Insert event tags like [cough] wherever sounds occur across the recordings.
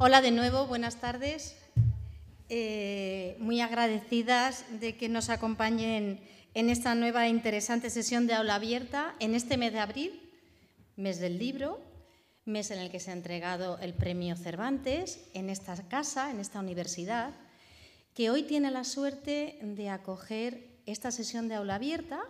Hola de nuevo, buenas tardes. Eh, muy agradecidas de que nos acompañen en esta nueva e interesante sesión de aula abierta en este mes de abril, mes del libro, mes en el que se ha entregado el premio Cervantes en esta casa, en esta universidad, que hoy tiene la suerte de acoger esta sesión de aula abierta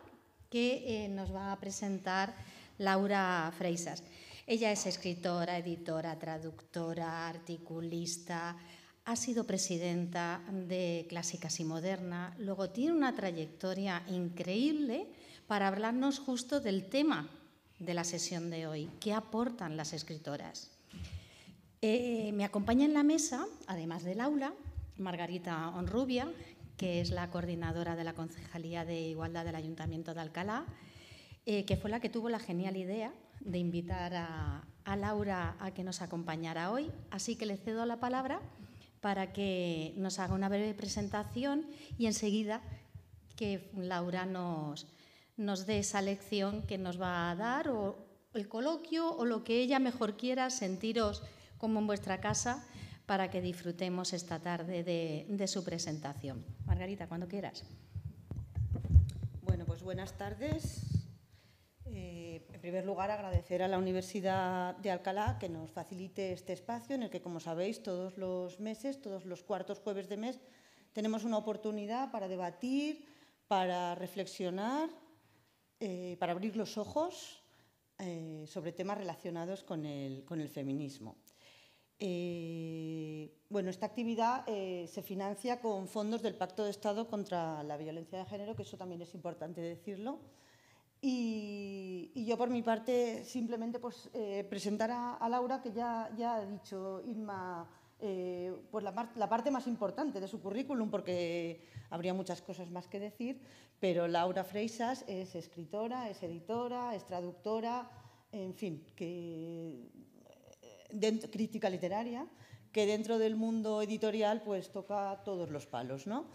que eh, nos va a presentar Laura Freisas. Ella es escritora, editora, traductora, articulista, ha sido presidenta de Clásicas y Moderna, luego tiene una trayectoria increíble para hablarnos justo del tema de la sesión de hoy, qué aportan las escritoras. Eh, me acompaña en la mesa, además del aula, Margarita Onrubia, que es la coordinadora de la Concejalía de Igualdad del Ayuntamiento de Alcalá, eh, que fue la que tuvo la genial idea de invitar a, Laura a que nos acompañara hoy, así que le cedo la palabra para que nos haga una breve presentación y enseguida que Laura nos, dé esa lección que nos va a dar o el coloquio o lo que ella mejor quiera, sentiros como en vuestra casa para que disfrutemos esta tarde de, de su presentación. Margarita, cuando quieras. Bueno, pues buenas tardes. Eh, en primer lugar, agradecer a la Universidad de Alcalá que nos facilite este espacio en el que, como sabéis, todos los meses, todos los cuartos jueves de mes, tenemos una oportunidad para debatir, para reflexionar, eh, para abrir los ojos eh, sobre temas relacionados con el, con el feminismo. bueno, esta actividad se financia con fondos del Pacto de Estado contra la Violencia de Género, que eso también es importante decirlo y, yo por mi parte simplemente pues, eh, presentar a, Laura, que ya, ya ha dicho Irma, eh, pues, la, parte más importante de su currículum, porque habría muchas cosas más que decir, pero Laura Freisas es escritora, es editora, es traductora, en fin, que, eh, crítica literaria, que dentro del mundo editorial pues toca todos los palos, ¿no?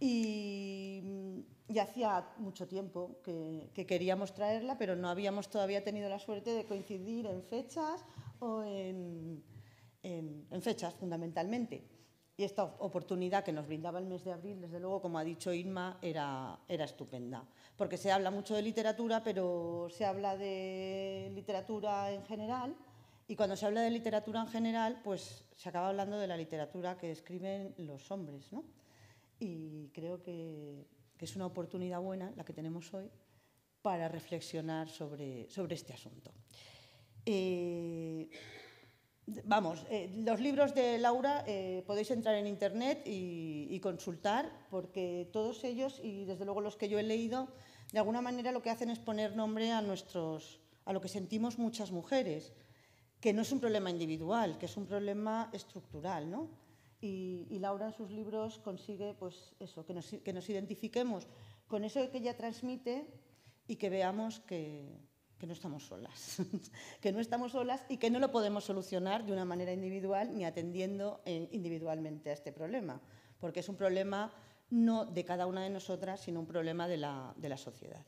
Y y hacía mucho tiempo que, queríamos traerla, pero no habíamos todavía tenido la suerte de coincidir en fechas o en, fechas fundamentalmente. Y esta oportunidad que nos brindaba el mes de abril, desde luego, como ha dicho Irma, era, era estupenda. Porque se habla mucho de literatura, pero se habla de literatura en general. Y cuando se habla de literatura en general, pues se acaba hablando de la literatura que escriben los hombres, ¿no? Y creo que que es una oportunidad buena la que tenemos hoy para reflexionar sobre, este asunto. Eh, vamos, eh, los libros de Laura eh, podéis entrar en internet y, consultar, porque todos ellos, y desde luego los que yo he leído, de alguna manera lo que hacen es poner nombre a, nuestros, a lo que sentimos muchas mujeres, que no es un problema individual, que es un problema estructural, ¿no? Y, Laura en sus libros consigue pues eso, que nos, que nos, identifiquemos con eso que ella transmite y que veamos que, que no estamos solas, [laughs] que no estamos solas y que no lo podemos solucionar de una manera individual ni atendiendo eh, individualmente a este problema, porque es un problema no de cada una de nosotras, sino un problema de la, de la sociedad.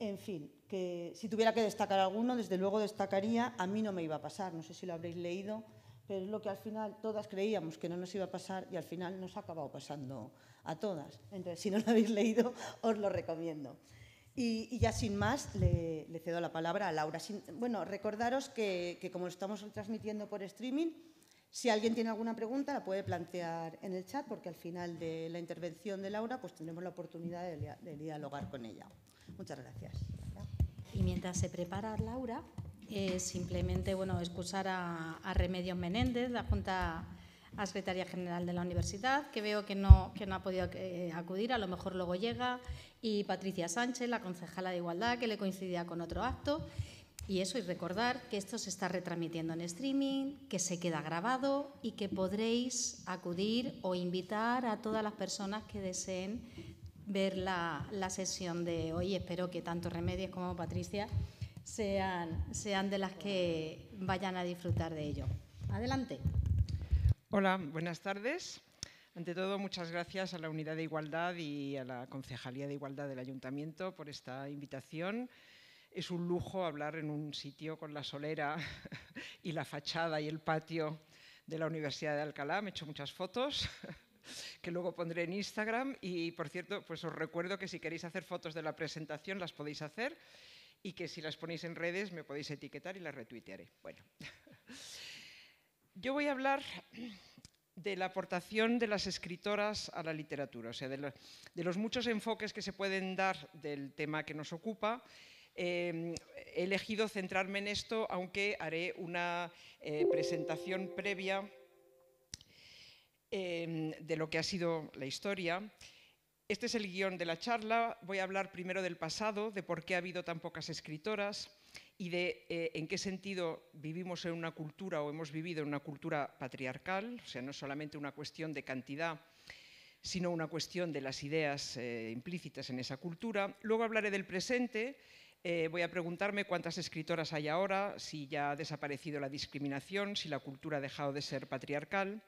En fin, que si tuviera que destacar alguno, desde luego destacaría, a mí no me iba a pasar, no sé si lo habréis leído, pero es lo que al final todas creíamos que no nos iba a pasar y al final nos ha acabado pasando a todas. Entonces, si no lo habéis leído, os lo recomiendo. Y, ya sin más, le, cedo la palabra a Laura. bueno, recordaros que, como estamos transmitiendo por streaming, si alguien tiene alguna pregunta, la puede plantear en el chat, porque al final de la intervención de Laura pues tendremos la oportunidad de, de dialogar con ella. Muchas gracias. Y mientras se prepara Laura, simplemente bueno, excusar a, Remedios Menéndez, la Junta Secretaria General de la Universidad, que veo que no, ha podido eh, acudir, a lo mejor luego llega, y Patricia Sánchez, la concejala de Igualdad, que le coincidía con otro acto. Y eso, y recordar que esto se está retransmitiendo en streaming, que se queda grabado y que podréis acudir o invitar a todas las personas que deseen ver la, la sesión de hoy. Espero que tanto Remedios como Patricia sean, de las que vayan a disfrutar de ello. Adelante. Hola, buenas tardes. Ante todo, muchas gracias a la Unidad de Igualdad y a la Concejalía de Igualdad del Ayuntamiento por esta invitación. Es un lujo hablar en un sitio con la solera [laughs] y la fachada y el patio de la Universidad de Alcalá. Me he hecho muchas fotos [laughs] que luego pondré en Instagram y, por cierto, pues os recuerdo que si queréis hacer fotos de la presentación las podéis hacer y que si las ponéis en redes me podéis etiquetar y las retuitearé. Bueno, [laughs] yo voy a hablar de la aportación de las escritoras a la literatura, o sea, de, los muchos enfoques que se pueden dar del tema que nos ocupa. Eh, he elegido centrarme en esto, aunque haré una eh, presentación previa eh, de lo que ha sido la historia. Este es el guión de la charla. Voy a hablar primero del pasado, de por qué ha habido tan pocas escritoras y de eh, en qué sentido vivimos en una cultura o hemos vivido en una cultura patriarcal, o sea, no solamente una cuestión de cantidad, sino una cuestión de las ideas eh, implícitas en esa cultura. Luego hablaré del presente, eh, voy a preguntarme cuántas escritoras hay ahora, si ya ha desaparecido la discriminación, si la cultura ha dejado de ser patriarcal.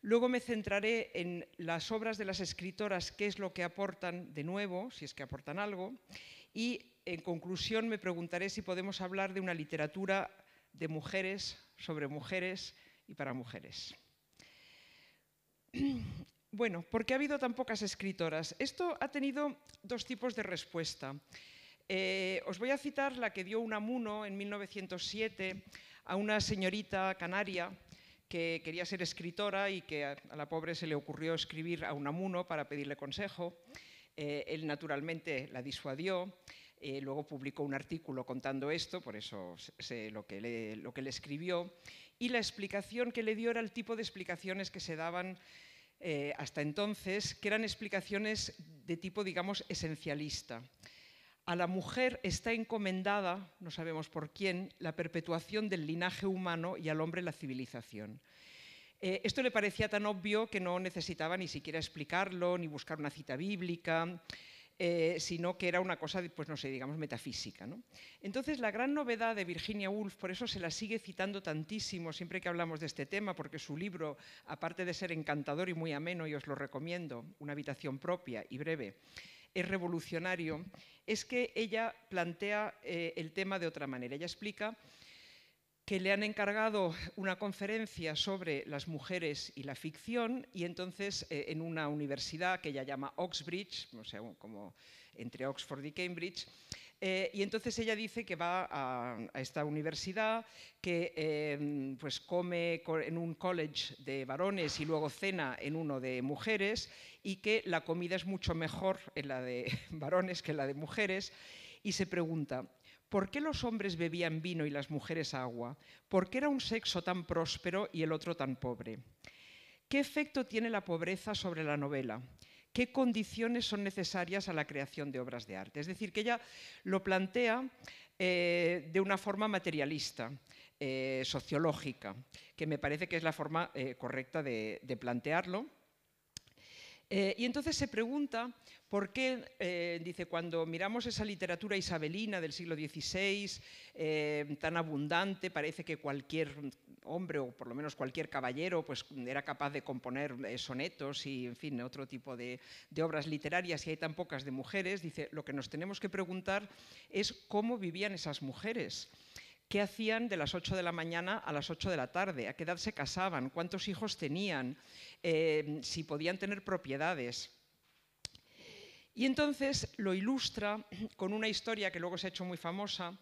Luego me centraré en las obras de las escritoras, qué es lo que aportan de nuevo, si es que aportan algo, y en conclusión me preguntaré si podemos hablar de una literatura de mujeres, sobre mujeres y para mujeres. Bueno, ¿por qué ha habido tan pocas escritoras? Esto ha tenido dos tipos de respuesta. Eh, os voy a citar la que dio Unamuno en 1907 a una señorita canaria que quería ser escritora y que a, la pobre se le ocurrió escribir a un amuno para pedirle consejo. Eh, él naturalmente la disuadió. Eh, luego publicó un artículo contando esto, por eso sé lo que, le, escribió. Y la explicación que le dio era el tipo de explicaciones que se daban eh, hasta entonces, que eran explicaciones de tipo, digamos, esencialista. A la mujer está encomendada, no sabemos por quién, la perpetuación del linaje humano y al hombre la civilización. Eh, esto le parecía tan obvio que no necesitaba ni siquiera explicarlo, ni buscar una cita bíblica, eh, sino que era una cosa, pues no sé, digamos, metafísica. Entonces, la gran novedad de Virginia Woolf, por eso se la sigue citando tantísimo siempre que hablamos de este tema, porque su libro, aparte de ser encantador y muy ameno, y os lo recomiendo, una habitación propia y breve, es revolucionario, es que ella plantea eh, el tema de otra manera. Ella explica que le han encargado una conferencia sobre las mujeres y la ficción y entonces eh, en una universidad que ella llama Oxbridge, no sea, como entre Oxford y Cambridge, eh, y entonces ella dice que va a, esta universidad, que em, pues come en un college de varones y luego cena en uno de mujeres y que la comida es mucho mejor en la de [laughs] varones que en la de mujeres. Y se pregunta, ¿por qué los hombres bebían vino y las mujeres agua? ¿Por qué era un sexo tan próspero y el otro tan pobre? ¿Qué efecto tiene la pobreza sobre la novela? qué condiciones son necesarias a la creación de obras de arte. Es decir, que ella lo plantea eh, de una forma materialista. Eh, sociológica, que me parece que es la forma eh, correcta de, plantearlo. y entonces se pregunta por qué, dice, cuando miramos esa literatura isabelina del siglo XVI, tan abundante, parece que cualquier hombre o por lo menos cualquier caballero pues era capaz de componer eh, sonetos y en fin otro tipo de, obras literarias y hay tan pocas de mujeres dice lo que nos tenemos que preguntar es cómo vivían esas mujeres qué hacían de las 8 de la mañana a las 8 de la tarde a qué edad se casaban cuántos hijos tenían eh, si podían tener propiedades y entonces lo ilustra con una historia que luego se ha hecho muy famosa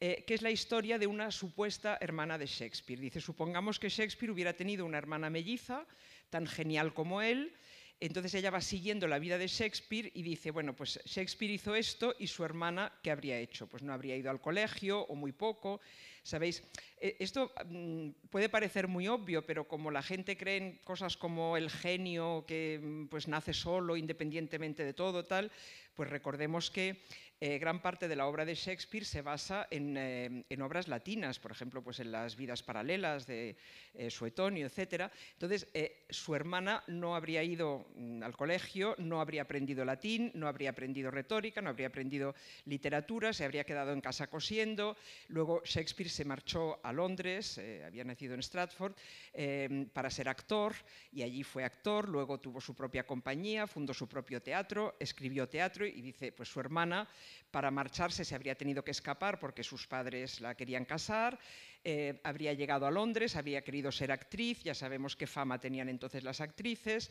eh, que es la historia de una supuesta hermana de Shakespeare. Dice, supongamos que Shakespeare hubiera tenido una hermana melliza, tan genial como él, entonces ella va siguiendo la vida de Shakespeare y dice, bueno, pues Shakespeare hizo esto y su hermana, ¿qué habría hecho? Pues no habría ido al colegio o muy poco. ¿Sabéis? E, esto mm, puede parecer muy obvio, pero como la gente cree en cosas como el genio que mm, pues nace solo, independientemente de todo, tal, pues recordemos que eh, gran parte de la obra de Shakespeare se basa eh, en, obras latinas, por ejemplo, pues en las vidas paralelas de eh, Suetonio, etc. Entonces, su hermana no habría ido mm, al colegio, no habría aprendido latín, no habría aprendido retórica, no habría aprendido literatura, se habría quedado en casa cosiendo. Luego Shakespeare se marchó a Londres, había nacido en Stratford, em, para ser actor, y allí fue actor, luego tuvo su propia compañía, fundó su propio teatro, escribió teatro y dice, pues su hermana para marcharse se habría tenido que escapar porque sus padres la querían casar, eh, habría llegado a Londres, había querido ser actriz, ya sabemos qué fama tenían entonces las actrices,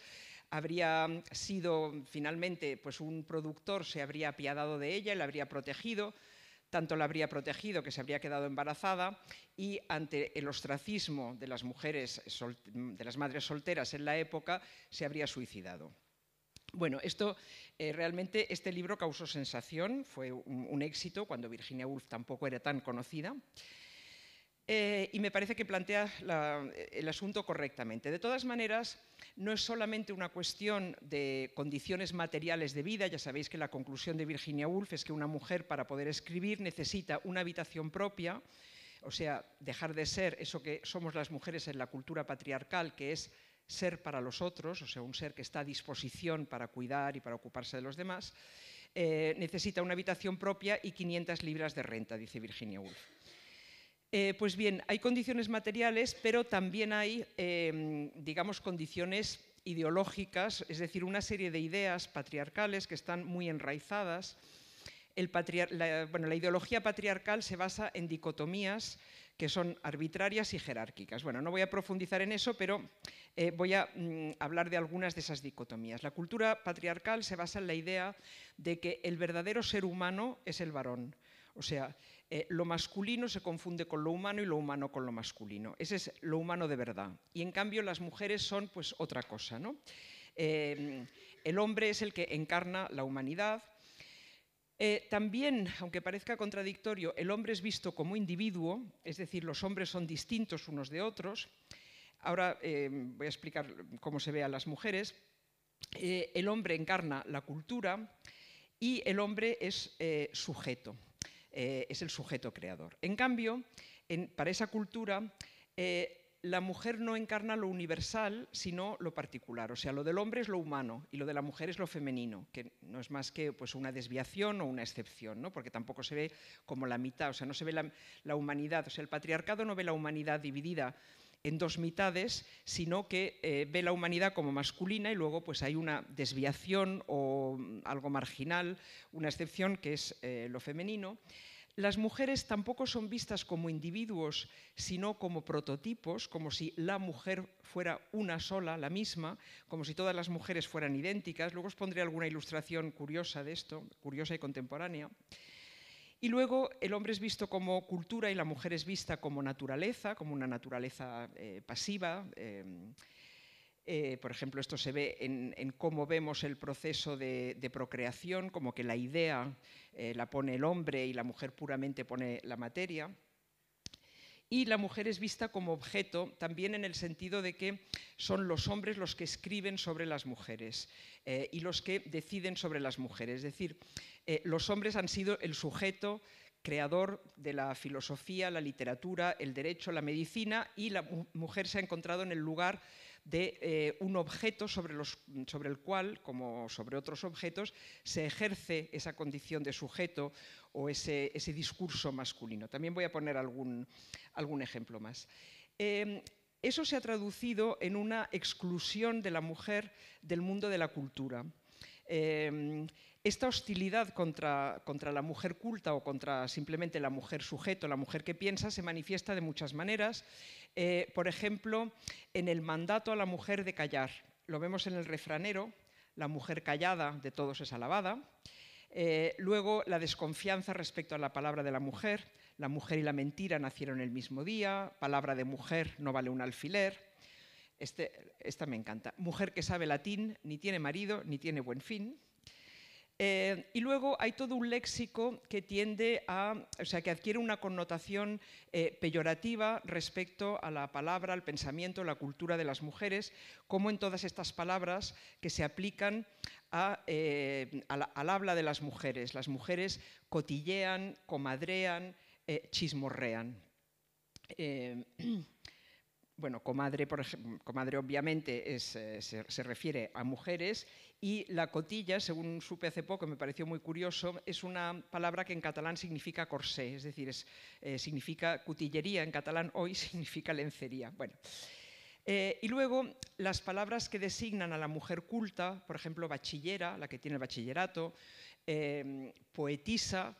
habría mm, sido finalmente, pues un productor se habría apiadado de ella y la habría protegido, tanto la habría protegido que se habría quedado embarazada y ante el ostracismo de las mujeres, de las madres solteras en la época, se habría suicidado. Bueno, esto eh, realmente este libro causó sensación, fue un, éxito cuando Virginia Woolf tampoco era tan conocida. Eh, y me parece que plantea el asunto correctamente. De todas maneras, no es solamente una cuestión de condiciones materiales de vida, ya sabéis que la conclusión de Virginia Woolf es que una mujer para poder escribir necesita una habitación propia, o sea, dejar de ser eso que somos las mujeres en la cultura patriarcal, que es ser para los otros, o sea, un ser que está a disposición para cuidar y para ocuparse de los demás, eh, necesita una habitación propia y 500 libras de renta, dice Virginia Woolf. Eh, pues bien, hay condiciones materiales, pero también hay, em, digamos, condiciones ideológicas, es decir, una serie de ideas patriarcales que están muy enraizadas. la ideología patriarcal se basa en dicotomías que son arbitrarias y jerárquicas. Bueno, no voy a profundizar en eso, pero eh, voy a mm, hablar de algunas de esas dicotomías. La cultura patriarcal se basa en la idea de que el verdadero ser humano es el varón. O sea, eh, lo masculino se confunde con lo humano y lo humano con lo masculino. Ese es lo humano de verdad. Y en cambio las mujeres son pues otra cosa. ¿no? Eh, el hombre es el que encarna la humanidad, eh, también, aunque parezca contradictorio, el hombre es visto como individuo, es decir, los hombres son distintos unos de otros. Ahora eh, voy a explicar cómo se ve a las mujeres. Eh, el hombre encarna la cultura y el hombre es sujeto, es el sujeto creador. En cambio, para esa cultura, la mujer no encarna lo universal, sino lo particular. O sea, lo del hombre es lo humano y lo de la mujer es lo femenino, que no es más que pues, una desviación o una excepción, ¿no? porque tampoco se ve como la mitad, o sea, no se ve la, humanidad. O sea, el patriarcado no ve la humanidad dividida en dos mitades, sino que eh, ve la humanidad como masculina y luego pues hay una desviación o mm, algo marginal, una excepción que es eh, lo femenino. Las mujeres tampoco son vistas como individuos, sino como prototipos, como si la mujer fuera una sola, la misma, como si todas las mujeres fueran idénticas. Luego os pondré alguna ilustración curiosa de esto, curiosa y contemporánea. Y luego el hombre es visto como cultura y la mujer es vista como naturaleza, como una naturaleza eh, pasiva. Eh, eh, por ejemplo, esto se ve en, cómo vemos el proceso de, procreación, como que la idea eh, la pone el hombre y la mujer puramente pone la materia. Y la mujer es vista como objeto también en el sentido de que son los hombres los que escriben sobre las mujeres eh, y los que deciden sobre las mujeres. Es decir, los hombres han sido el sujeto creador de la filosofía, la literatura, el derecho, la medicina y la mujer se ha encontrado en el lugar de eh, un objeto sobre, el cual, como sobre otros objetos, se ejerce esa condición de sujeto o ese, discurso masculino. También voy a poner algún, ejemplo más. Em, eso se ha traducido en una exclusión de la mujer del mundo de la cultura. Em, esta hostilidad contra, contra, la mujer culta o contra simplemente la mujer sujeto, la mujer que piensa, se manifiesta de muchas maneras. Eh, por ejemplo, en el mandato a la mujer de callar. Lo vemos en el refranero, la mujer callada de todos es alabada. Eh, luego, la desconfianza respecto a la palabra de la mujer. La mujer y la mentira nacieron el mismo día. Palabra de mujer no vale un alfiler. Este, esta me encanta. Mujer que sabe latín, ni tiene marido, ni tiene buen fin. Eh, y luego hay todo un léxico que tiende a, o sea, que adquiere una connotación eh, peyorativa respecto a la palabra, al pensamiento, la cultura de las mujeres, como en todas estas palabras que se aplican eh, al habla de las mujeres. Las mujeres cotillean, comadrean, chismorrean. [clears throat] bueno, comadre, comadre obviamente se, se refiere a mujeres y la cotilla, según supe hace poco, me pareció muy curioso, es una palabra que en catalán significa corsé, es decir, eh, significa cutillería, en catalán hoy [laughs] significa lencería. Bueno. Eh, y luego, las palabras que designan a la mujer culta, por ejemplo, bachillera, la que tiene el bachillerato, eh, poetisa,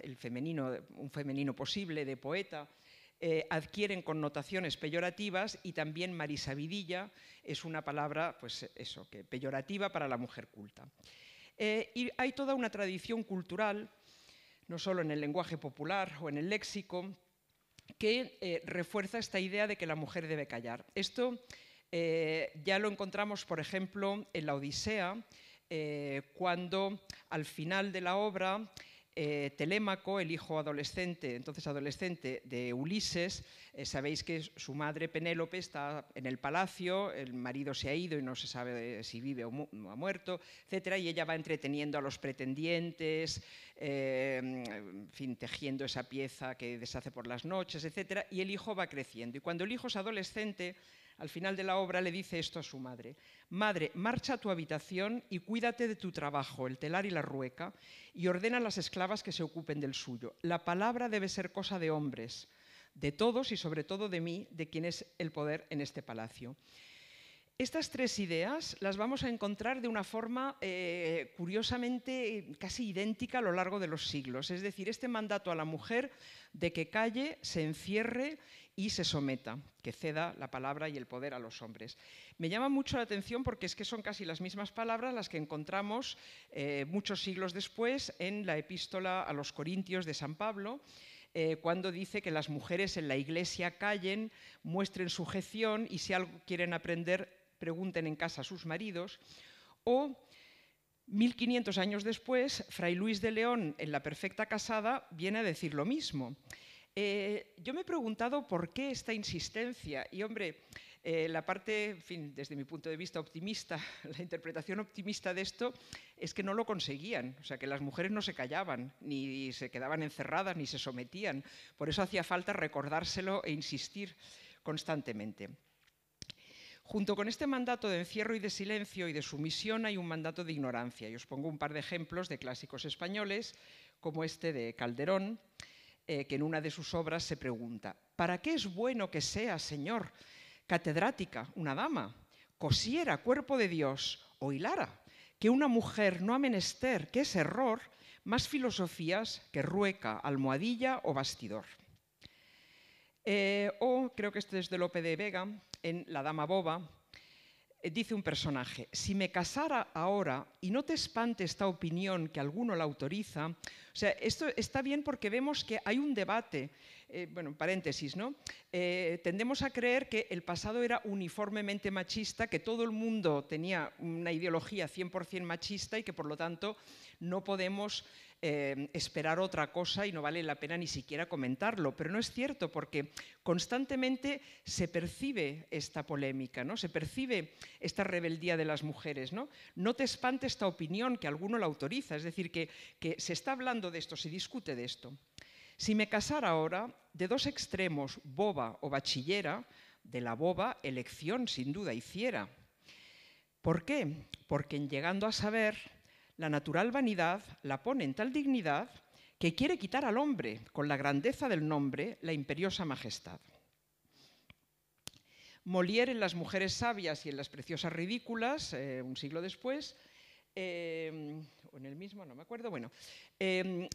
el femenino, un femenino posible de poeta, eh, adquieren connotaciones peyorativas y también marisabidilla es una palabra, pues eso, que peyorativa para la mujer culta. Eh, y hay toda una tradición cultural, no solo en el lenguaje popular o en el léxico, que eh, refuerza esta idea de que la mujer debe callar. Esto ya lo encontramos, por ejemplo, en la Odisea, cuando al final de la obra eh, Telémaco, el hijo adolescente, entonces adolescente de Ulises, eh, sabéis que su madre Penélope está en el palacio, el marido se ha ido y no se sabe si vive o, no ha muerto, etcétera, y ella va entreteniendo a los pretendientes, em, fin, tejiendo esa pieza que deshace por las noches, etcétera, y el hijo va creciendo. Y cuando el hijo es adolescente, al final de la obra le dice esto a su madre. Madre, marcha a tu habitación y cuídate de tu trabajo, el telar y la rueca, y ordena a las esclavas que se ocupen del suyo. La palabra debe ser cosa de hombres, de todos y sobre todo de mí, de quien es el poder en este palacio. Estas tres ideas las vamos a encontrar de una forma eh, curiosamente casi idéntica a lo largo de los siglos. Es decir, este mandato a la mujer de que calle, se encierre y se someta, que ceda la palabra y el poder a los hombres. Me llama mucho la atención porque es que son casi las mismas palabras las que encontramos eh, muchos siglos después en la epístola a los Corintios de San Pablo, eh, cuando dice que las mujeres en la iglesia callen, muestren sujeción y si algo quieren aprender, pregunten en casa a sus maridos. O 1500 años después, Fray Luis de León, en La Perfecta Casada, viene a decir lo mismo. Eh, yo me he preguntado por qué esta insistencia y, hombre, eh, la parte, en fin, desde mi punto de vista optimista, [laughs] la interpretación optimista de esto es que no lo conseguían, o sea, que las mujeres no se callaban, ni se quedaban encerradas, ni se sometían. Por eso hacía falta recordárselo e insistir constantemente. Junto con este mandato de encierro y de silencio y de sumisión hay un mandato de ignorancia. Y os pongo un par de ejemplos de clásicos españoles, como este de Calderón. Eh, que en una de sus obras se pregunta, ¿para qué es bueno que sea, Señor, catedrática, una dama, cosiera cuerpo de Dios o hilara? Que una mujer no ha menester, que es error, más filosofías que rueca, almohadilla o bastidor. Eh, o creo que este es de Lope de Vega, en La Dama Boba, eh, dice un personaje, si me casara ahora, y no te espante esta opinión que alguno la autoriza, o sea, esto está bien porque vemos que hay un debate, eh, bueno, paréntesis, ¿no? Eh, tendemos a creer que el pasado era uniformemente machista, que todo el mundo tenía una ideología 100% machista y que por lo tanto no podemos Em, esperar otra cosa y no vale la pena ni siquiera comentarlo. Pero no es cierto porque constantemente se percibe esta polémica, ¿no? se percibe esta rebeldía de las mujeres. No, no te espante esta opinión que alguno la autoriza, es decir, que, que se está hablando de esto, se discute de esto. Si me casara ahora, de dos extremos, boba o bachillera, de la boba, elección sin duda hiciera. ¿Por qué? Porque en llegando a saber la natural vanidad la pone en tal dignidad que quiere quitar al hombre, con la grandeza del nombre, la imperiosa majestad. Molière en Las mujeres sabias y en Las preciosas ridículas, eh, un siglo después, eh, o en el mismo, no me acuerdo, bueno, eh,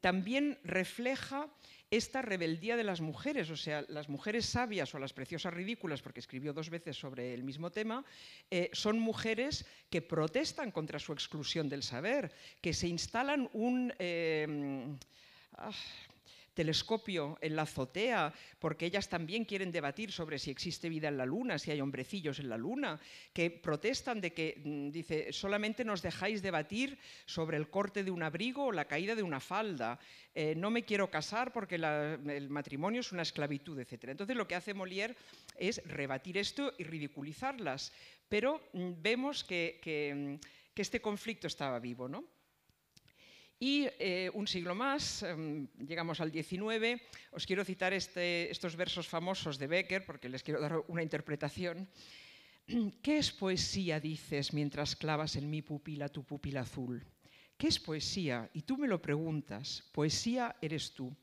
también refleja esta rebeldía de las mujeres, o sea, las mujeres sabias o las preciosas ridículas, porque escribió dos veces sobre el mismo tema, eh, son mujeres que protestan contra su exclusión del saber, que se instalan un... Eh, ah, telescopio en la azotea, porque ellas también quieren debatir sobre si existe vida en la Luna, si hay hombrecillos en la Luna, que protestan de que, mm, dice, solamente nos dejáis debatir sobre el corte de un abrigo o la caída de una falda, eh, no me quiero casar porque el matrimonio es una esclavitud, etc. Entonces lo que hace Molière es rebatir esto y ridiculizarlas, pero mm, vemos que, mm, que este conflicto estaba vivo, ¿no? Y eh, un siglo más, em, llegamos al XIX, os quiero citar este, estos versos famosos de Becker porque les quiero dar una interpretación. ¿Qué es poesía, dices, mientras clavas en mi pupila tu pupila azul? ¿Qué es poesía? Y tú me lo preguntas, poesía eres tú.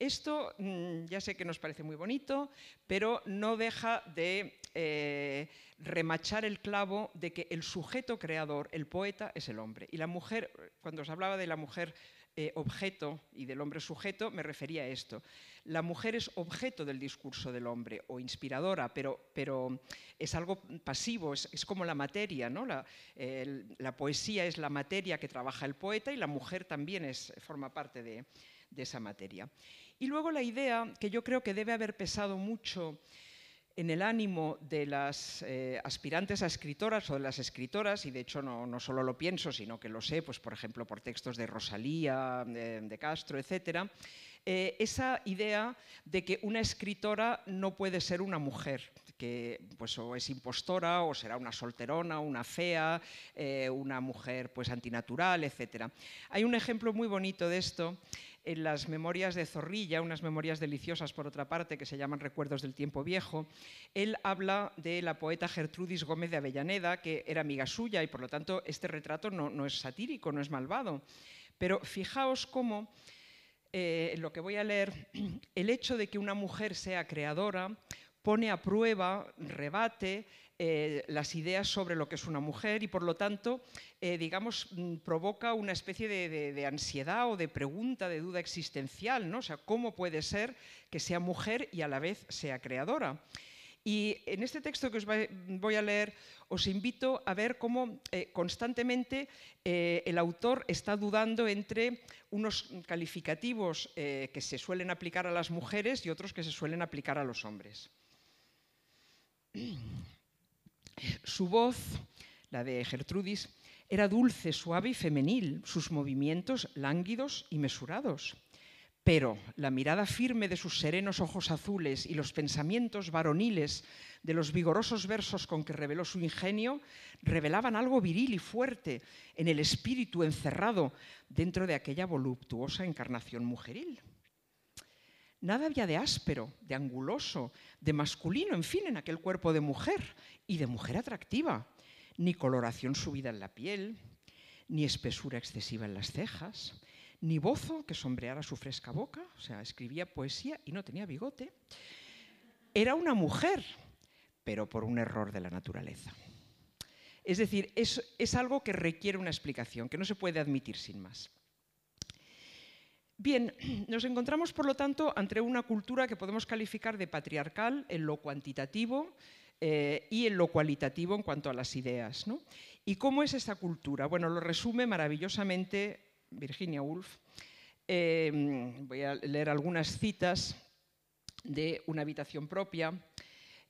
Esto mm, ya sé que nos parece muy bonito, pero no deja de eh, remachar el clavo de que el sujeto creador, el poeta, es el hombre. Y la mujer, cuando os hablaba de la mujer eh, objeto y del hombre sujeto, me refería a esto. La mujer es objeto del discurso del hombre o inspiradora, pero, pero es algo pasivo, es, como la materia, ¿no? La, la, poesía es la materia que trabaja el poeta y la mujer también es, forma parte de esa materia. Y luego la idea que yo creo que debe haber pesado mucho en el ánimo de las eh, aspirantes a escritoras o de las escritoras, y de hecho no, solo lo pienso, sino que lo sé, pues por ejemplo por textos de Rosalía, de, Castro, etcétera, eh, esa idea de que una escritora no puede ser una mujer, que pues o es impostora o será una solterona, una fea, eh, una mujer pues antinatural, etc. Hay un ejemplo muy bonito de esto en las memorias de Zorrilla, unas memorias deliciosas por otra parte, que se llaman Recuerdos del Tiempo Viejo, él habla de la poeta Gertrudis Gómez de Avellaneda, que era amiga suya y por lo tanto este retrato no, no es satírico, no es malvado. Pero fijaos cómo, eh, en lo que voy a leer, [clears throat] el hecho de que una mujer sea creadora pone a prueba, rebate eh, las ideas sobre lo que es una mujer y por lo tanto eh, digamos, mm, provoca una especie de, ansiedad o de pregunta, de duda existencial, ¿no? O sea, ¿cómo puede ser que sea mujer y a la vez sea creadora? Y en este texto que os voy a leer, os invito a ver cómo eh, constantemente eh, el autor está dudando entre unos calificativos que se suelen aplicar a las mujeres y otros que se suelen aplicar a los hombres. [clears throat] Su voz, la de Gertrudis, era dulce, suave y femenil, sus movimientos lánguidos y mesurados. Pero la mirada firme de sus serenos ojos azules y los pensamientos varoniles de los vigorosos versos con que reveló su ingenio revelaban algo viril y fuerte en el espíritu encerrado dentro de aquella voluptuosa encarnación mujeril. Nada había de áspero, de anguloso, de masculino, en fin, en aquel cuerpo de mujer y de mujer atractiva ni coloración subida en la piel, ni espesura excesiva en las cejas, ni bozo que sombreara su fresca boca, o sea, escribía poesía y no tenía bigote. Era una mujer, pero por un error de la naturaleza. Es decir, es, es algo que requiere una explicación, que no se puede admitir sin más. Bien, [clears throat] nos encontramos, por lo tanto, ante una cultura que podemos calificar de patriarcal en lo cuantitativo, eh, y en lo cualitativo en cuanto a las ideas. ¿no? ¿Y cómo es esta cultura? Bueno, lo resume maravillosamente Virginia Woolf. Em, voy a leer algunas citas de una habitación propia.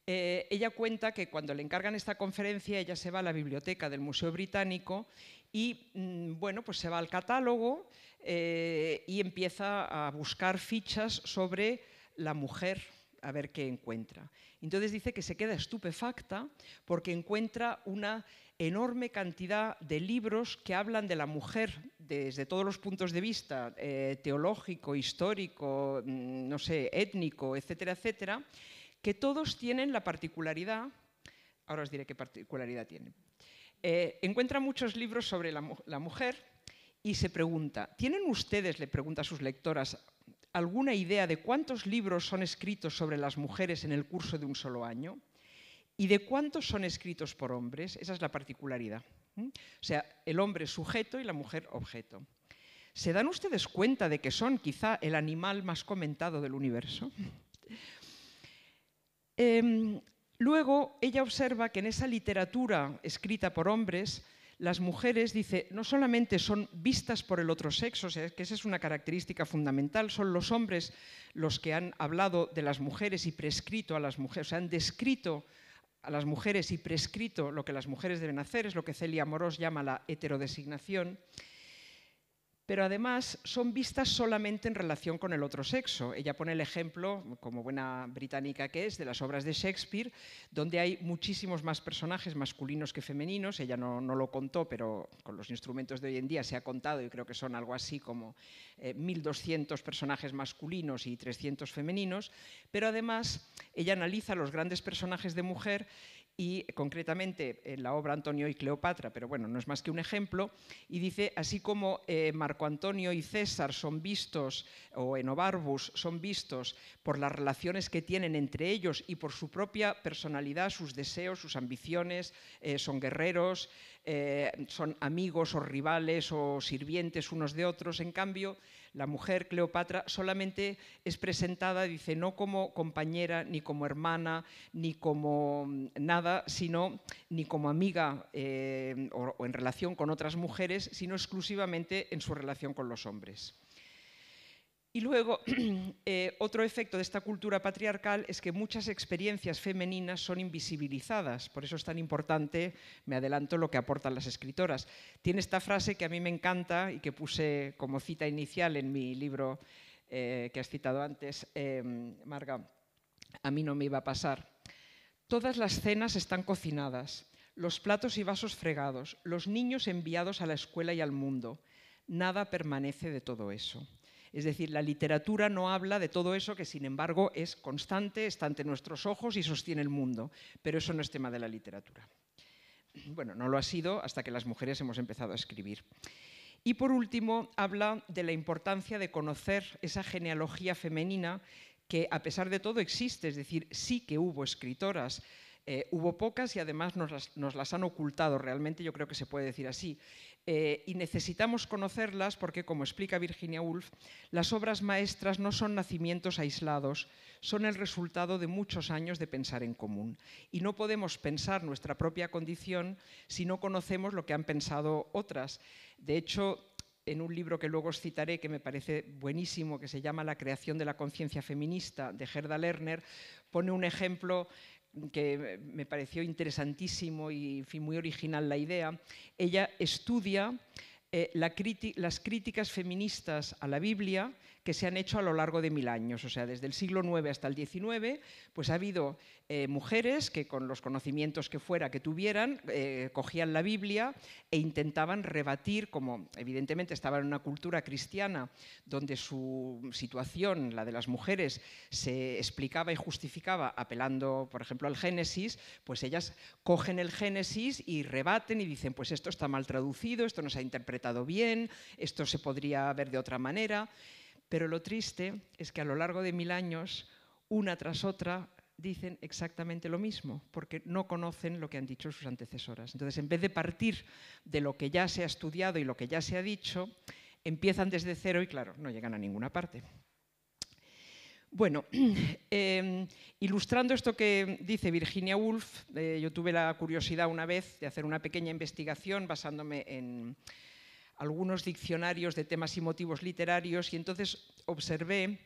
Eh, ella cuenta que cuando le encargan esta conferencia, ella se va a la biblioteca del Museo Británico y, mm, bueno, pues se va al catálogo eh, y empieza a buscar fichas sobre la mujer a ver qué encuentra. Entonces dice que se queda estupefacta porque encuentra una enorme cantidad de libros que hablan de la mujer desde todos los puntos de vista, eh, teológico, histórico, mm, no sé, étnico, etcétera, etcétera, que todos tienen la particularidad, ahora os diré qué particularidad tienen, eh, encuentra muchos libros sobre la, la mujer y se pregunta, ¿tienen ustedes, le pregunta a sus lectoras, alguna idea de cuántos libros son escritos sobre las mujeres en el curso de un solo año y de cuántos son escritos por hombres. Esa es la particularidad. O sea, el hombre sujeto y la mujer objeto. ¿Se dan ustedes cuenta de que son quizá el animal más comentado del universo? [laughs] Em, luego, ella observa que en esa literatura escrita por hombres, las mujeres, dice, no solamente son vistas por el otro sexo, o sea, que esa es una característica fundamental, son los hombres los que han hablado de las mujeres y prescrito a las mujeres, o sea, han descrito a las mujeres y prescrito lo que las mujeres deben hacer, es lo que Celia Moros llama la heterodesignación pero además son vistas solamente en relación con el otro sexo. Ella pone el ejemplo, como buena británica que es, de las obras de Shakespeare, donde hay muchísimos más personajes masculinos que femeninos. Ella no, lo contó, pero con los instrumentos de hoy en día se ha contado y creo que son algo así como 1.200 eh, personajes masculinos y 300 femeninos. Pero además ella analiza los grandes personajes de mujer y concretamente en eh, la obra Antonio y Cleopatra, pero bueno, no es más que un ejemplo, y dice, así como eh, Marco Antonio y César son vistos, o Enobarbus son vistos por las relaciones que tienen entre ellos y por su propia personalidad, sus deseos, sus ambiciones, eh, son guerreros, son amigos o rivales o sirvientes unos de otros, en cambio, la mujer Cleopatra solamente es presentada, dice, no como compañera, ni como hermana, ni como mm, nada, sino ni como amiga eh, o en relación con otras mujeres, sino exclusivamente en su relación con los hombres. Y luego, [clears throat] eh, otro efecto de esta cultura patriarcal es que muchas experiencias femeninas son invisibilizadas. Por eso es tan importante, me adelanto, lo que aportan las escritoras. Tiene esta frase que a mí me encanta y que puse como cita inicial en mi libro eh, que has citado antes, eh, Marga. A mí no me iba a pasar. Todas las cenas están cocinadas, los platos y vasos fregados, los niños enviados a la escuela y al mundo. Nada permanece de todo eso. Es decir, la literatura no habla de todo eso que sin embargo es constante, está ante nuestros ojos y sostiene el mundo, pero eso no es tema de la literatura. Bueno, no lo ha sido hasta que las mujeres hemos empezado a escribir. Y por último, habla de la importancia de conocer esa genealogía femenina que a pesar de todo existe, es decir, sí que hubo escritoras, eh, hubo pocas y además nos nos las, han ocultado, realmente yo creo que se puede decir así. Eh, y necesitamos conocerlas porque, como explica Virginia Woolf, las obras maestras no son nacimientos aislados, son el resultado de muchos años de pensar en común. Y no podemos pensar nuestra propia condición si no conocemos lo que han pensado otras. De hecho, en un libro que luego os citaré, que me parece buenísimo, que se llama La creación de la conciencia feminista, de Gerda Lerner, pone un ejemplo que me pareció interesantísimo y muy original la idea, ella estudia eh, las críticas feministas a la Biblia que se han hecho a lo largo de mil años, o sea, desde el siglo IX hasta el XIX, pues ha habido eh, mujeres que con los conocimientos que fuera que tuvieran, eh, cogían la Biblia e intentaban rebatir, como evidentemente estaba en una cultura cristiana donde su situación, la de las mujeres, se explicaba y justificaba apelando, por ejemplo, al Génesis, pues ellas cogen el Génesis y rebaten y dicen, pues esto está mal traducido, esto no se ha interpretado bien, esto se podría ver de otra manera. Pero lo triste es que a lo largo de mil años, una tras otra, dicen exactamente lo mismo, porque no conocen lo que han dicho sus antecesoras. Entonces, en vez de partir de lo que ya se ha estudiado y lo que ya se ha dicho, empiezan desde cero y, claro, no llegan a ninguna parte. Bueno, [clears throat] em, ilustrando esto que dice Virginia Woolf, eh, yo tuve la curiosidad una vez de hacer una pequeña investigación basándome en, algunos diccionarios de temas y motivos literarios y entonces observé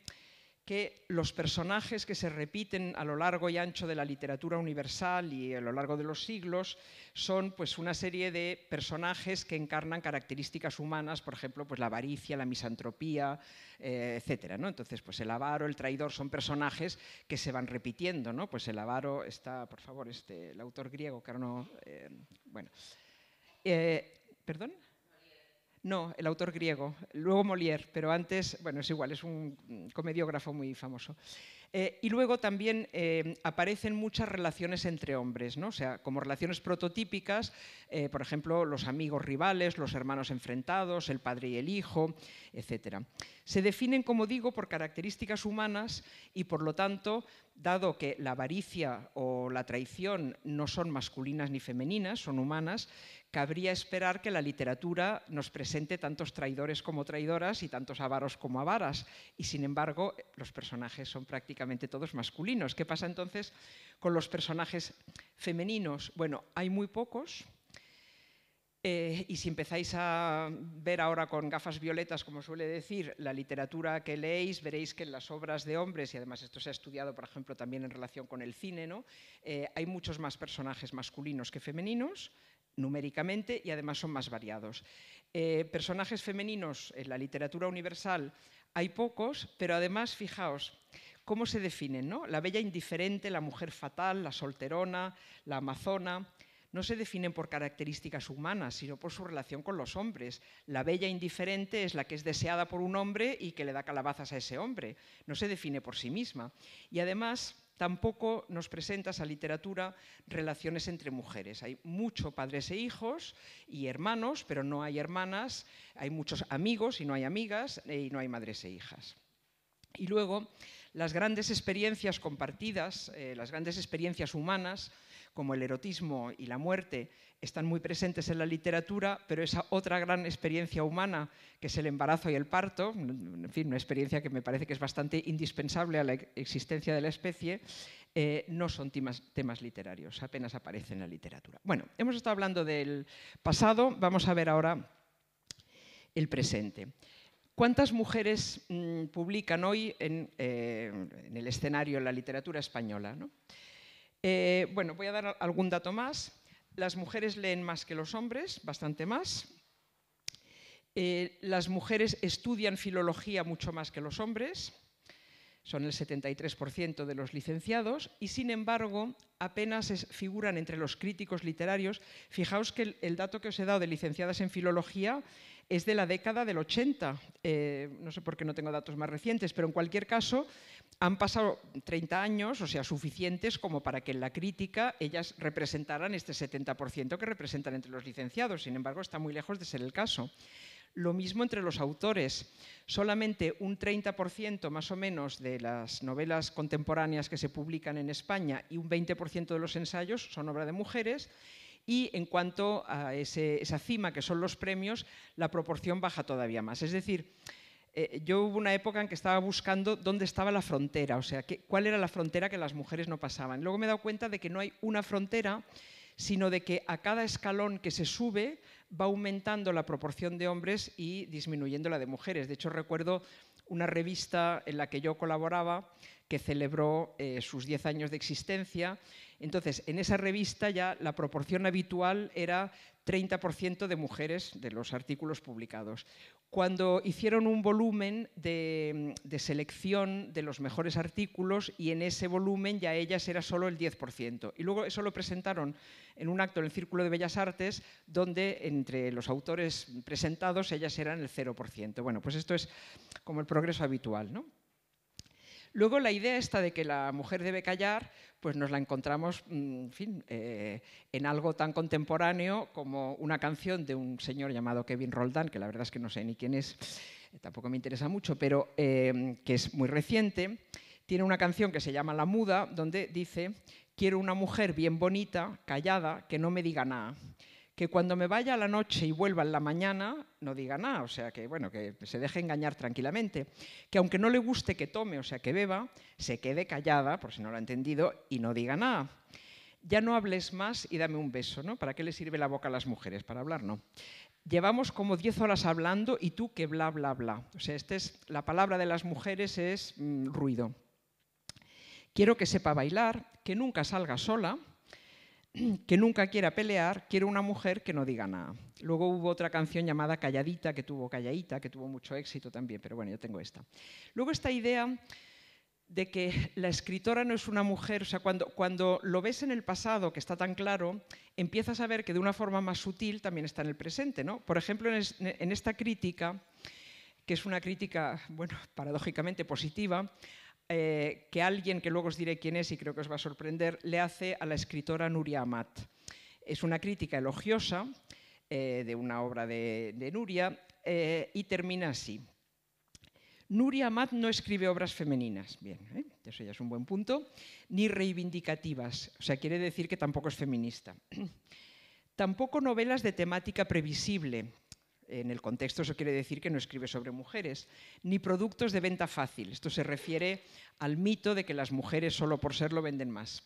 que los personajes que se repiten a lo largo y ancho de la literatura universal y a lo largo de los siglos son pues una serie de personajes que encarnan características humanas, por ejemplo, pues la avaricia, la misantropía, etc. Eh, etcétera, ¿no? Entonces, pues el avaro, el traidor son personajes que se van repitiendo, ¿no? Pues el avaro está, por favor, este el autor griego, Carno eh, bueno. Eh, ¿Perdón? No, el autor griego, luego Molière, pero antes, bueno, es igual, es un comediógrafo muy famoso. Eh, y luego también eh, aparecen muchas relaciones entre hombres, ¿no? o sea, como relaciones prototípicas, eh, por ejemplo, los amigos rivales, los hermanos enfrentados, el padre y el hijo, etc. Se definen, como digo, por características humanas y, por lo tanto, dado que la avaricia o la traición no son masculinas ni femeninas, son humanas, cabría esperar que la literatura nos presente tantos traidores como traidoras y tantos avaros como avaras. Y sin embargo, los personajes son prácticamente todos masculinos. ¿Qué pasa entonces con los personajes femeninos? Bueno, hay muy pocos, eh, y si empezáis a ver ahora con gafas violetas, como suele decir, la literatura que leéis, veréis que en las obras de hombres, y además esto se ha estudiado, por ejemplo, también en relación con el cine, ¿no? Eh, hay muchos más personajes masculinos que femeninos, numéricamente, y además son más variados. Eh, personajes femeninos en la literatura universal hay pocos, pero además, fijaos, cómo se definen, ¿no? La bella indiferente, la mujer fatal, la solterona, la amazona no se definen por características humanas, sino por su relación con los hombres. La bella indiferente es la que es deseada por un hombre y que le da calabazas a ese hombre. No se define por sí misma. Y además, tampoco nos presenta esa literatura relaciones entre mujeres. Hay muchos padres e hijos y hermanos, pero no hay hermanas, hay muchos amigos y no hay amigas eh, y no hay madres e hijas. Y luego, las grandes experiencias compartidas, eh, las grandes experiencias humanas, como el erotismo y la muerte están muy presentes en la literatura, pero esa otra gran experiencia humana, que es el embarazo y el parto, en fin, una experiencia que me parece que es bastante indispensable a la existencia de la especie, eh, no son temas, literarios, apenas aparecen en la literatura. Bueno, hemos estado hablando del pasado, vamos a ver ahora el presente. ¿Cuántas mujeres mm, publican hoy eh, en, el escenario en la literatura española? ¿no? Eh, bueno, voy a dar algún dato más. Las mujeres leen más que los hombres, bastante más. Eh, las mujeres estudian filología mucho más que los hombres, son el 73% de los licenciados, y sin embargo apenas figuran entre los críticos literarios. Fijaos que el, dato que os he dado de licenciadas en filología es de la década del 80. Eh, no sé por qué no tengo datos más recientes, pero en cualquier caso han pasado 30 años, o sea, suficientes como para que en la crítica ellas representaran este 70% que representan entre los licenciados. Sin embargo, está muy lejos de ser el caso. Lo mismo entre los autores. Solamente un 30% más o menos de las novelas contemporáneas que se publican en España y un 20% de los ensayos son obra de mujeres y en cuanto a esa cima, que son los premios, la proporción baja todavía más. Es decir, eh, yo hubo una época en que estaba buscando dónde estaba la frontera, o sea, cuál era la frontera que las mujeres no pasaban. Luego me he dado cuenta de que no hay una frontera, sino de que a cada escalón que se sube va aumentando la proporción de hombres y disminuyendo la de mujeres. De hecho, recuerdo una revista en la que yo colaboraba que celebró eh, sus 10 años de existencia. Entonces, en esa revista ya la proporción habitual era 30% de mujeres de los artículos publicados. Cuando hicieron un volumen de, selección de los mejores artículos y en ese volumen ya ellas era solo el 10%. Y luego eso lo presentaron en un acto en el Círculo de Bellas Artes donde entre los autores presentados ellas eran el 0%. Bueno, pues esto es como el progreso habitual, ¿no? Luego la idea esta de que la mujer debe callar, pues nos la encontramos mm, eh, en, algo tan contemporáneo como una canción de un señor llamado Kevin Roldán, que la verdad es que no sé ni quién es, eh, tampoco me interesa mucho, pero eh, que es muy reciente. Tiene una canción que se llama La Muda, donde dice, quiero una mujer bien bonita, callada, que no me diga nada que cuando me vaya a la noche y vuelva en la mañana no diga nada, o sea, que bueno, que se deje engañar tranquilamente, que aunque no le guste que tome, o sea, que beba, se quede callada, por si no lo ha entendido, y no diga nada. Ya no hables más y dame un beso, ¿no? ¿Para qué le sirve la boca a las mujeres? Para hablar, no. Llevamos como 10 horas hablando y tú que bla, bla, bla. O sea, este es, la palabra de las mujeres es mm, ruido. Quiero que sepa bailar, que nunca salga sola, [clears throat] que nunca quiera pelear, quiero una mujer que no diga nada. Luego hubo otra canción llamada Calladita, que tuvo Calladita, que tuvo mucho éxito también, pero bueno, yo tengo esta. Luego esta idea de que la escritora no es una mujer, o sea, cuando, cuando lo ves en el pasado, que está tan claro, empiezas a ver que de una forma más sutil también está en el presente, ¿no? Por ejemplo, en, en esta crítica, que es una crítica, bueno, paradójicamente positiva, eh, que alguien, que luego os diré quién es y creo que os va a sorprender, le hace a la escritora Nuria Amat. Es una crítica elogiosa eh, de una obra de, Nuria eh, y termina así. Nuria Amat no escribe obras femeninas, bien, eso ya es un buen punto, ni reivindicativas, o sea, quiere decir que tampoco es feminista. [clears throat] Tampoco novelas de temática previsible, en el contexto eso quiere decir que no escribe sobre mujeres, ni productos de venta fácil. Esto se refiere al mito de que las mujeres solo por serlo venden más.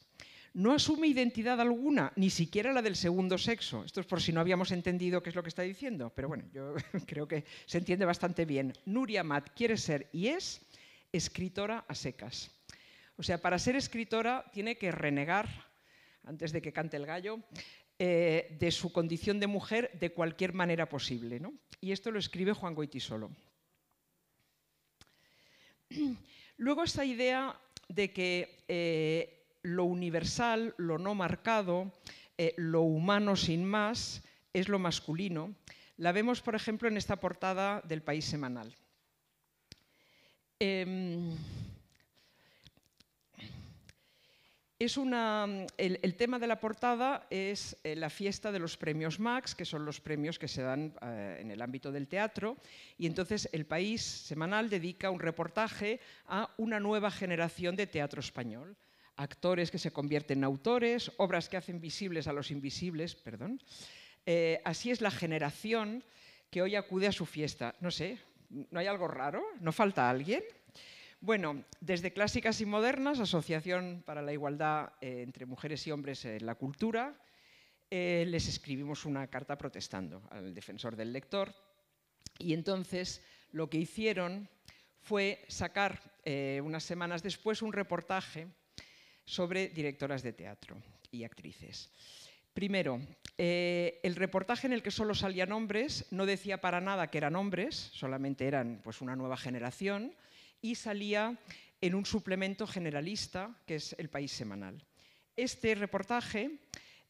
No asume identidad alguna, ni siquiera la del segundo sexo. Esto es por si no habíamos entendido qué es lo que está diciendo, pero bueno, yo [laughs] creo que se entiende bastante bien. Nuria Matt quiere ser y es escritora a secas. O sea, para ser escritora tiene que renegar, antes de que cante el gallo, eh, de su condición de mujer de cualquier manera posible. Y esto lo escribe Juan Goitisolo. [clears throat] Luego esta idea de que eh, lo universal, lo no marcado, eh, lo humano sin más, es lo masculino, la vemos, por ejemplo, en esta portada del País Semanal. Em, el, tema de la portada es eh, la fiesta de los premios Max, que son los premios que se dan eh, en el ámbito del teatro, y entonces el país semanal dedica un reportaje a una nueva generación de teatro español, actores que se convierten en autores, obras que hacen visibles a los invisibles, perdón. Eh, así es la generación que hoy acude a su fiesta. No sé, ¿no hay algo raro? ¿No falta alguien? Bueno, desde Clásicas y Modernas, Asociación para la Igualdad eh, entre Mujeres y Hombres en la Cultura, eh, les escribimos una carta protestando al defensor del lector y entonces lo que hicieron fue sacar eh, unas semanas después un reportaje sobre directoras de teatro y actrices. Primero, el reportaje en el que solo salían hombres no decía para nada que eran hombres, solamente eran pues, una nueva generación, y salía en un suplemento generalista, que es El País Semanal. Este reportaje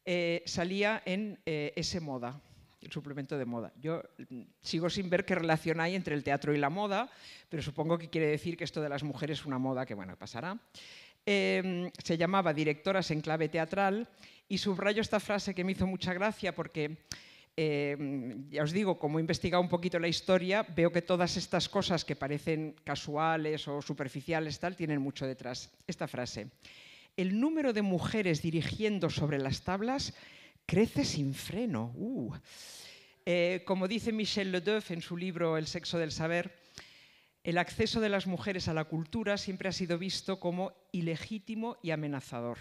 eh, salía en eh, ese moda, el suplemento de moda. Yo mm, sigo sin ver qué relación hay entre el teatro y la moda, pero supongo que quiere decir que esto de las mujeres es una moda que, bueno, pasará. Em, se llamaba Directoras en clave teatral y subrayo esta frase que me hizo mucha gracia porque eh, ya os digo, como he investigado un poquito la historia, veo que todas estas cosas que parecen casuales o superficiales, tal, tienen mucho detrás. Esta frase, el número de mujeres dirigiendo sobre las tablas crece sin freno. Uh. Eh, como dice Michel Ledeuf en su libro El sexo del saber, el acceso de las mujeres a la cultura siempre ha sido visto como ilegítimo y amenazador.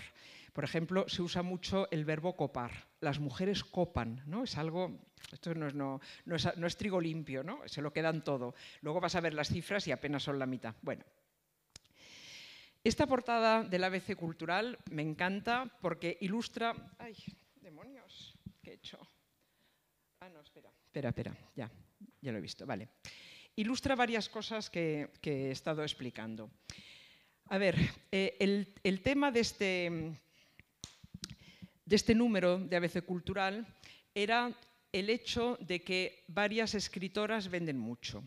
Por ejemplo, se usa mucho el verbo copar. Las mujeres copan, ¿no? Es algo, esto no es, trigo limpio, ¿no? Se lo quedan todo. Luego vas a ver las cifras y apenas son la mitad. Bueno, esta portada del ABC Cultural me encanta porque ilustra... ¡Ay, demonios! ¿Qué hecho? Ah, no, espera. Espera, espera, ya, ya lo he visto, vale. Ilustra varias cosas que, he estado explicando. A ver, eh, el, tema de este, de este número de ABC Cultural era el hecho de que varias escritoras venden mucho.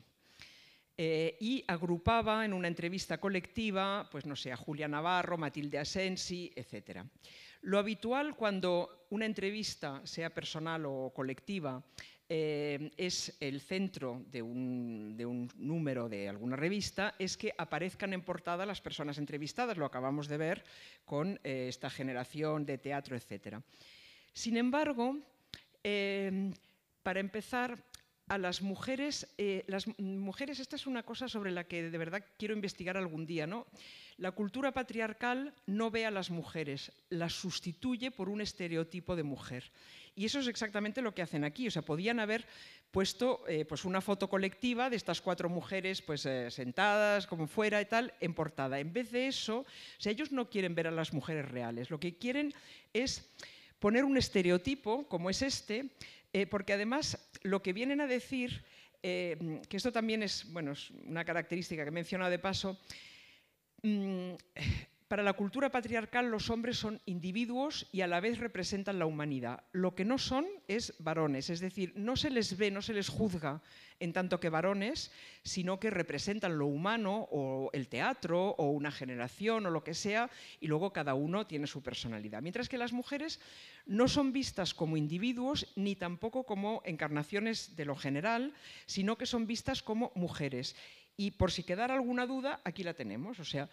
Eh, y agrupaba en una entrevista colectiva, pues no sé, a Julia Navarro, Matilde Asensi, etc. Lo habitual cuando una entrevista, sea personal o colectiva, eh, es el centro de un, número de alguna revista, es que aparezcan en portada las personas entrevistadas, lo acabamos de ver con eh, esta generación de teatro, etc. Sin embargo, eh, para empezar, a las mujeres, las mujeres, esta es una cosa sobre la que de verdad quiero investigar algún día, ¿no? La cultura patriarcal no ve a las mujeres, las sustituye por un estereotipo de mujer. Y eso es exactamente lo que hacen aquí. O sea, podían haber puesto eh, pues una foto colectiva de estas cuatro mujeres pues, eh, sentadas, como fuera y tal, en portada. En vez de eso, ellos no quieren ver a las mujeres reales. Lo que quieren es poner un estereotipo como es este, eh, porque además lo que vienen a decir, que esto también es, bueno, es una característica que he mencionado de paso, Mm, para la cultura patriarcal los hombres son individuos y a la vez representan la humanidad. Lo que no son es varones, es decir, no se les ve, no se les juzga en tanto que varones, sino que representan lo humano o el teatro o una generación o lo que sea y luego cada uno tiene su personalidad. Mientras que las mujeres no son vistas como individuos ni tampoco como encarnaciones de lo general, sino que son vistas como mujeres y por si quedara alguna duda, aquí la tenemos. O sea,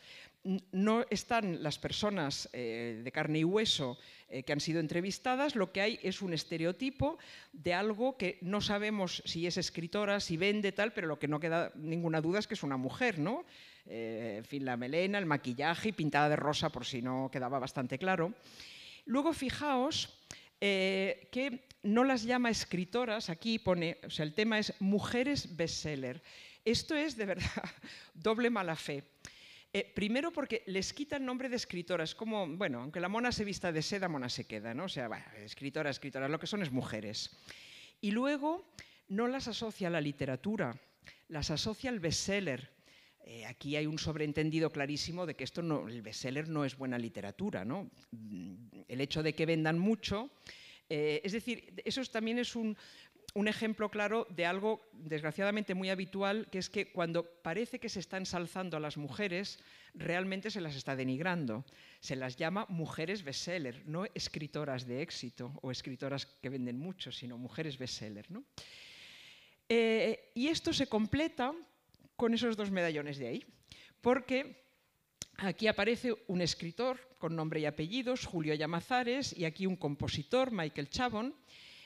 no están las personas eh, de carne y hueso eh, que han sido entrevistadas, lo que hay es un estereotipo de algo que no sabemos si es escritora, si vende, tal, pero lo que no queda ninguna duda es que es una mujer, ¿no? Eh, en fin, la melena, el maquillaje, pintada de rosa, por si no quedaba bastante claro. Luego, fijaos que no las llama escritoras, aquí pone, o sea, el tema es mujeres bestseller. Esto es de verdad [laughs] doble mala fe. Eh, primero porque les el nombre de escritoras, como, bueno, aunque la mona se vista de seda, mona se queda, ¿no? O sea, bueno, escritora, escritora, lo que son es mujeres. Y luego no las asocia a la literatura, las asocia al bestseller. Eh, aquí hay un sobreentendido clarísimo de que esto no, el bestseller no es buena literatura, ¿no? Mm, el hecho de que vendan mucho eh, es decir, eso también es un, un ejemplo claro de algo desgraciadamente muy habitual, que es que cuando parece que se está ensalzando a las mujeres, realmente se las está denigrando. Se las llama mujeres bestseller, no escritoras de éxito o escritoras que venden mucho, sino mujeres bestseller. ¿no? Eh, y esto se completa con esos dos medallones de ahí, porque Aquí aparece un escritor con nombre y apellidos, Julio Llamazares, y aquí un compositor, Michael Chabon,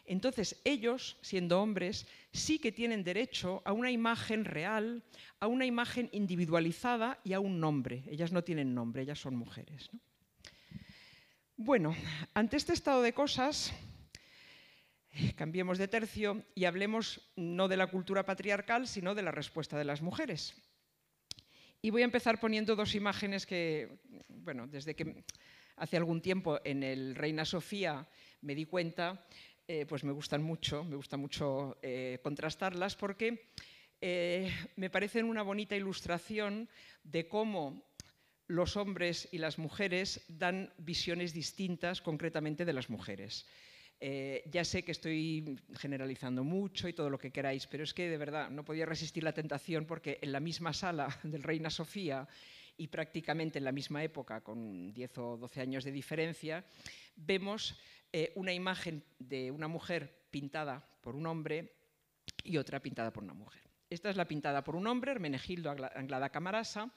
entonces ellos, siendo hombres, sí que tienen derecho a una imagen real, a una imagen individualizada y a un nombre. Ellas no tienen nombre, ellas son mujeres. Bueno, ante este estado de cosas, cambiemos de tercio y hablemos no de la cultura patriarcal, sino de la respuesta de las mujeres. Y voy a empezar poniendo dos imágenes que, bueno, desde que hace algún tiempo en el Reina Sofía me di cuenta eh, pues me gustan mucho, me gusta mucho eh, contrastarlas porque eh, me parecen una bonita ilustración de cómo los hombres y las mujeres dan visiones distintas concretamente de las mujeres. ya sé que estoy generalizando mucho y todo lo que queráis, pero es que de verdad no podía resistir la tentación porque en la misma sala [laughs] del Reina Sofía y prácticamente en la misma época, con 10 o 12 años de diferencia, vemos eh, una imagen de una mujer pintada por un hombre y otra pintada por una mujer. Esta es la pintada por un hombre, Hermenegildo Anglada Camarasa.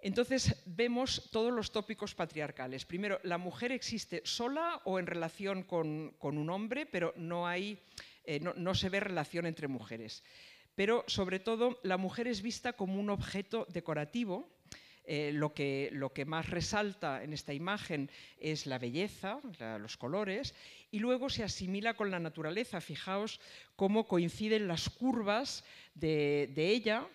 Entonces vemos todos los tópicos patriarcales. Primero, la mujer existe sola o en relación con, un hombre, pero no, hay, eh, no se ve relación entre mujeres. Pero sobre todo, la mujer es vista como un objeto decorativo, eh, lo, que, lo, que, más resalta en esta imagen es la belleza, los colores, y luego se asimila con la naturaleza. Fijaos cómo coinciden las curvas de, ella,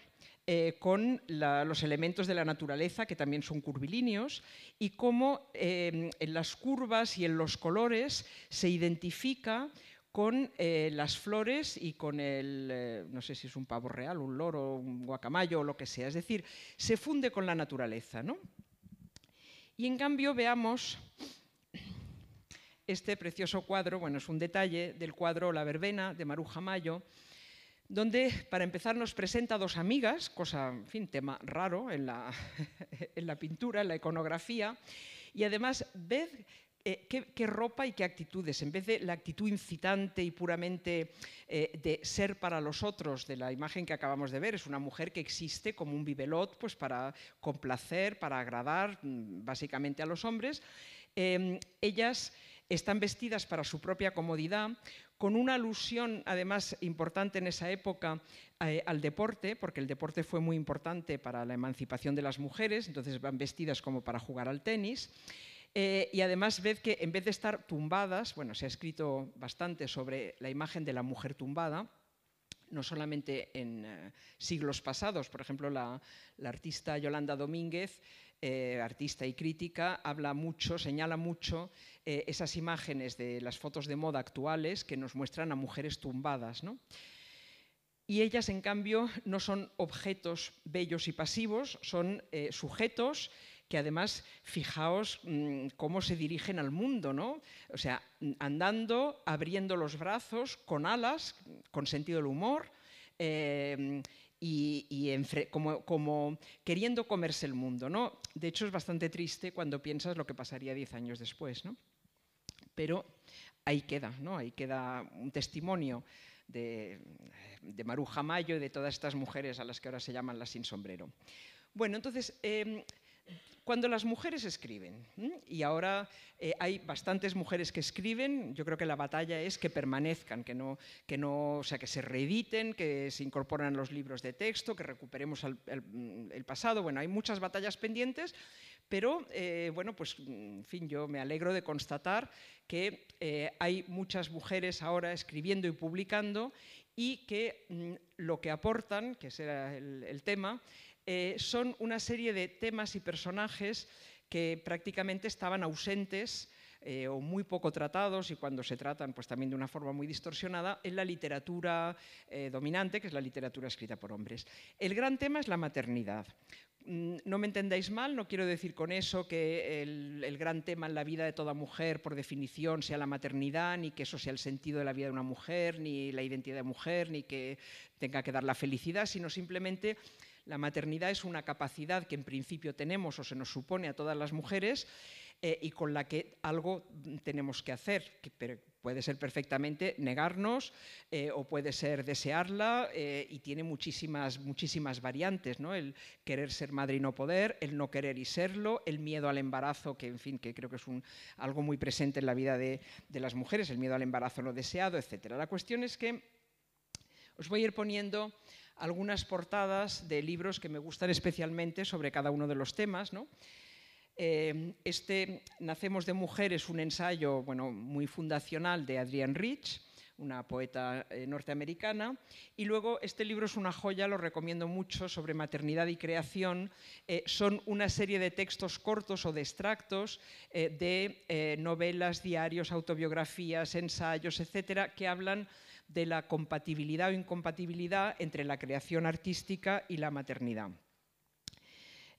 eh, con los elementos de la naturaleza, que también son curvilíneos, y cómo eh, en las curvas y en los colores se identifica con eh, las flores y con el, eh, no sé si es un pavo real, un loro, un guacamayo o lo que sea. Es decir, se funde con la naturaleza. Y en cambio veamos este precioso cuadro, bueno, es un detalle del cuadro La verbena de Maruja Mayo, donde para empezar nos presenta dos amigas, cosa, en fin, tema raro en la, [laughs] en la pintura, en la iconografía, y además ved eh, ¿qué, ropa y qué actitudes? En vez de la actitud incitante y puramente eh, de ser para los otros, de la imagen que acabamos de ver, es una mujer que existe como un bibelot pues, para complacer, para agradar mm, básicamente a los hombres, em, ellas están vestidas para su propia comodidad, con una alusión además importante en esa época eh, al deporte, porque el deporte fue muy importante para la emancipación de las mujeres, entonces van vestidas como para jugar al tenis. Eh, y además que en vez de estar tumbadas, bueno, se ha escrito bastante sobre la imagen de la mujer tumbada, no solamente en eh, siglos pasados, por ejemplo, la, artista Yolanda Domínguez, eh, artista y crítica, habla mucho, señala mucho esas imágenes de las fotos de moda actuales que nos muestran a mujeres tumbadas. ¿no? Y ellas, en cambio, no son objetos bellos y pasivos, son sujetos que además, fijaos mm, cómo se dirigen al mundo, ¿no? O sea, andando, abriendo los brazos, con alas, con sentido del humor, eh, y, como, como, queriendo comerse el mundo, ¿no? De hecho, es bastante triste cuando piensas lo que pasaría diez años después, ¿no? Pero ahí queda, ¿no? Ahí queda un testimonio de, Maruja Mayo y de todas estas mujeres a las que ahora se llaman las sin sombrero. Bueno, entonces, em, cuando las mujeres escriben, y ahora eh, hay bastantes mujeres que escriben, yo creo que la batalla es que permanezcan, que no, que no, o sea, que se reediten, que se incorporan los libros de texto, que recuperemos mm, el pasado. Bueno, hay muchas batallas pendientes, pero eh, bueno, pues mm, en fin, yo me alegro de constatar que eh, hay muchas mujeres ahora escribiendo y publicando y que mm, lo que aportan, que será el, el tema, eh, son una serie de temas y personajes que prácticamente estaban ausentes eh, o muy poco tratados y cuando se tratan pues también de una forma muy distorsionada en la literatura eh, dominante, que es la literatura escrita por hombres. El gran tema es la maternidad. Mm, no me entendáis mal, no quiero decir con eso que el, gran tema en la vida de toda mujer, por definición, sea la maternidad, ni que eso sea el sentido de la vida de una mujer, ni la identidad de mujer, ni que tenga que dar la felicidad, sino simplemente la maternidad es una capacidad que en principio tenemos o se nos supone a todas las mujeres eh, y con la que algo tenemos que hacer, pero puede ser perfectamente negarnos eh, o puede ser desearla eh, y tiene muchísimas, muchísimas variantes, ¿no? El querer ser madre y no poder, el no querer y serlo, el miedo al embarazo, que en fin, que creo que es algo muy presente en la vida de, de las mujeres, el miedo al embarazo no deseado, etc. La cuestión es que os voy a ir poniendo algunas portadas de libros que me gustan especialmente sobre cada uno de los temas. Eh, este Nacemos de Mujer es un ensayo bueno, muy fundacional de Adrienne Rich, una poeta eh, norteamericana. Y luego este libro es una joya, lo recomiendo mucho, sobre maternidad y creación. Eh, son una serie de textos cortos o de extractos de novelas, diarios, autobiografías, ensayos, etcétera, que hablan de la compatibilidad o incompatibilidad entre la creación artística y la maternidad.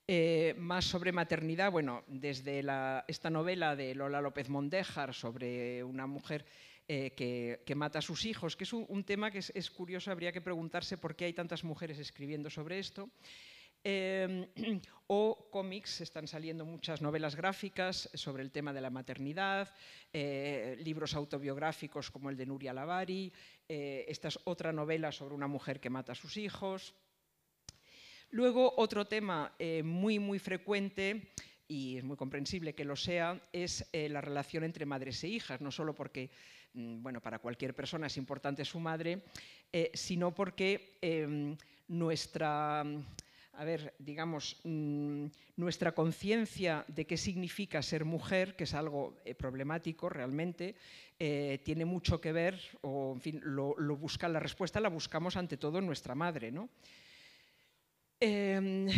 Eh, más sobre maternidad, bueno, desde esta novela de Lola López Mondejar sobre una mujer eh, que, mata a sus hijos, que es un, tema que es, curioso, habría que preguntarse por qué hay tantas mujeres escribiendo sobre esto. Eh, [clears throat] o cómics, están saliendo muchas novelas gráficas sobre el tema de la maternidad, libros autobiográficos como el de Nuria Lavari, eh, esta es otra novela sobre una mujer que mata a sus hijos. Luego, otro tema eh, muy, muy frecuente y es muy comprensible que lo sea, es eh, la relación entre madres e hijas, no solo porque, mm, bueno, para cualquier persona es importante su madre, sino porque em, nuestra a ver, digamos, mm, nuestra conciencia de qué significa ser mujer, que es algo eh, problemático realmente, eh, tiene mucho que ver, o en fin, lo, la respuesta la buscamos ante todo en nuestra madre, ¿no? Em,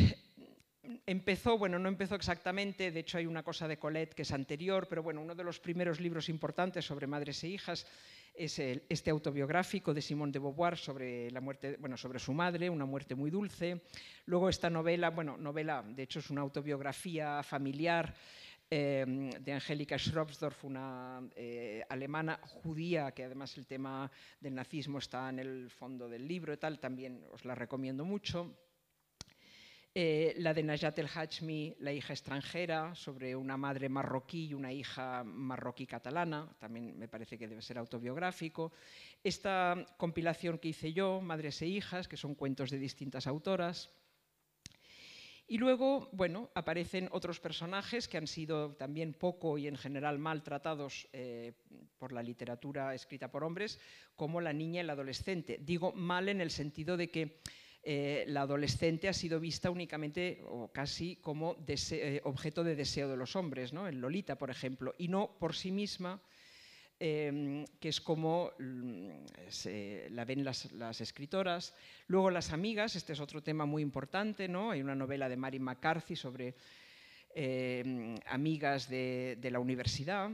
empezó, bueno, no empezó exactamente, de hecho hay una cosa de Colette que es anterior, pero bueno, uno de los primeros libros importantes sobre madres e hijas es este autobiográfico de Simone de Beauvoir sobre, la muerte, sobre su madre, una muerte muy dulce. Luego esta novela, bueno, novela, de hecho es una autobiografía familiar eh, de Angélica Schrobsdorf, una eh, alemana judía, que además el tema del nazismo está en el fondo del libro y tal, también os la recomiendo mucho. Eh, la de Najat El Hajmi, La hija extranjera, sobre una madre marroquí y una hija marroquí catalana, también me parece que debe ser autobiográfico. Esta compilación que hice yo, Madres e hijas, que son cuentos de distintas autoras. Y luego, bueno, aparecen otros personajes que han sido también poco y en general maltratados tratados eh, por la literatura escrita por hombres, como la niña y el adolescente. Digo mal en el sentido de que eh, la adolescente ha sido vista únicamente o casi como eh, objeto de deseo de los hombres, en Lolita, por ejemplo, y no por sí misma, em, que es como mm, la ven las, escritoras. Luego las amigas, este es otro tema muy importante, hay una novela de Mary McCarthy sobre em, amigas de, la universidad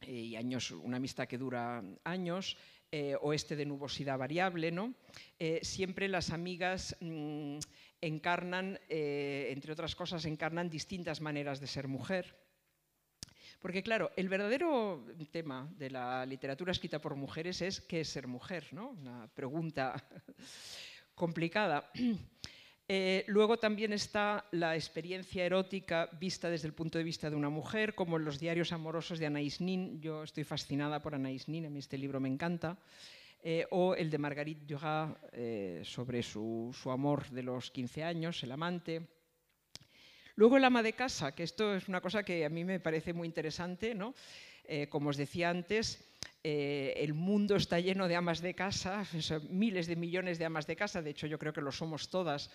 eh, y años, una amistad que dura años. Eh, o este de nubosidad variable, ¿no? Eh, siempre las amigas mm, encarnan, eh, entre otras cosas, encarnan distintas maneras de ser mujer. Porque claro, el verdadero tema de la literatura escrita por mujeres es ¿qué es ser mujer? ¿no? Una pregunta [laughs] complicada. Eh, luego también está la experiencia erótica vista desde el punto de vista de una mujer, como en los diarios amorosos de Anaïs Nin. Yo estoy fascinada por Anaïs Nin, a mí este libro me encanta. Eh, o el de Marguerite Duras eh, sobre su, su, amor de los 15 años, el amante. Luego el ama de casa, que esto es una cosa que a mí me parece muy interesante, ¿no? como os decía antes, eh, el mundo está lleno de amas de casa, miles de millones de amas de casa, de hecho yo creo que lo somos todas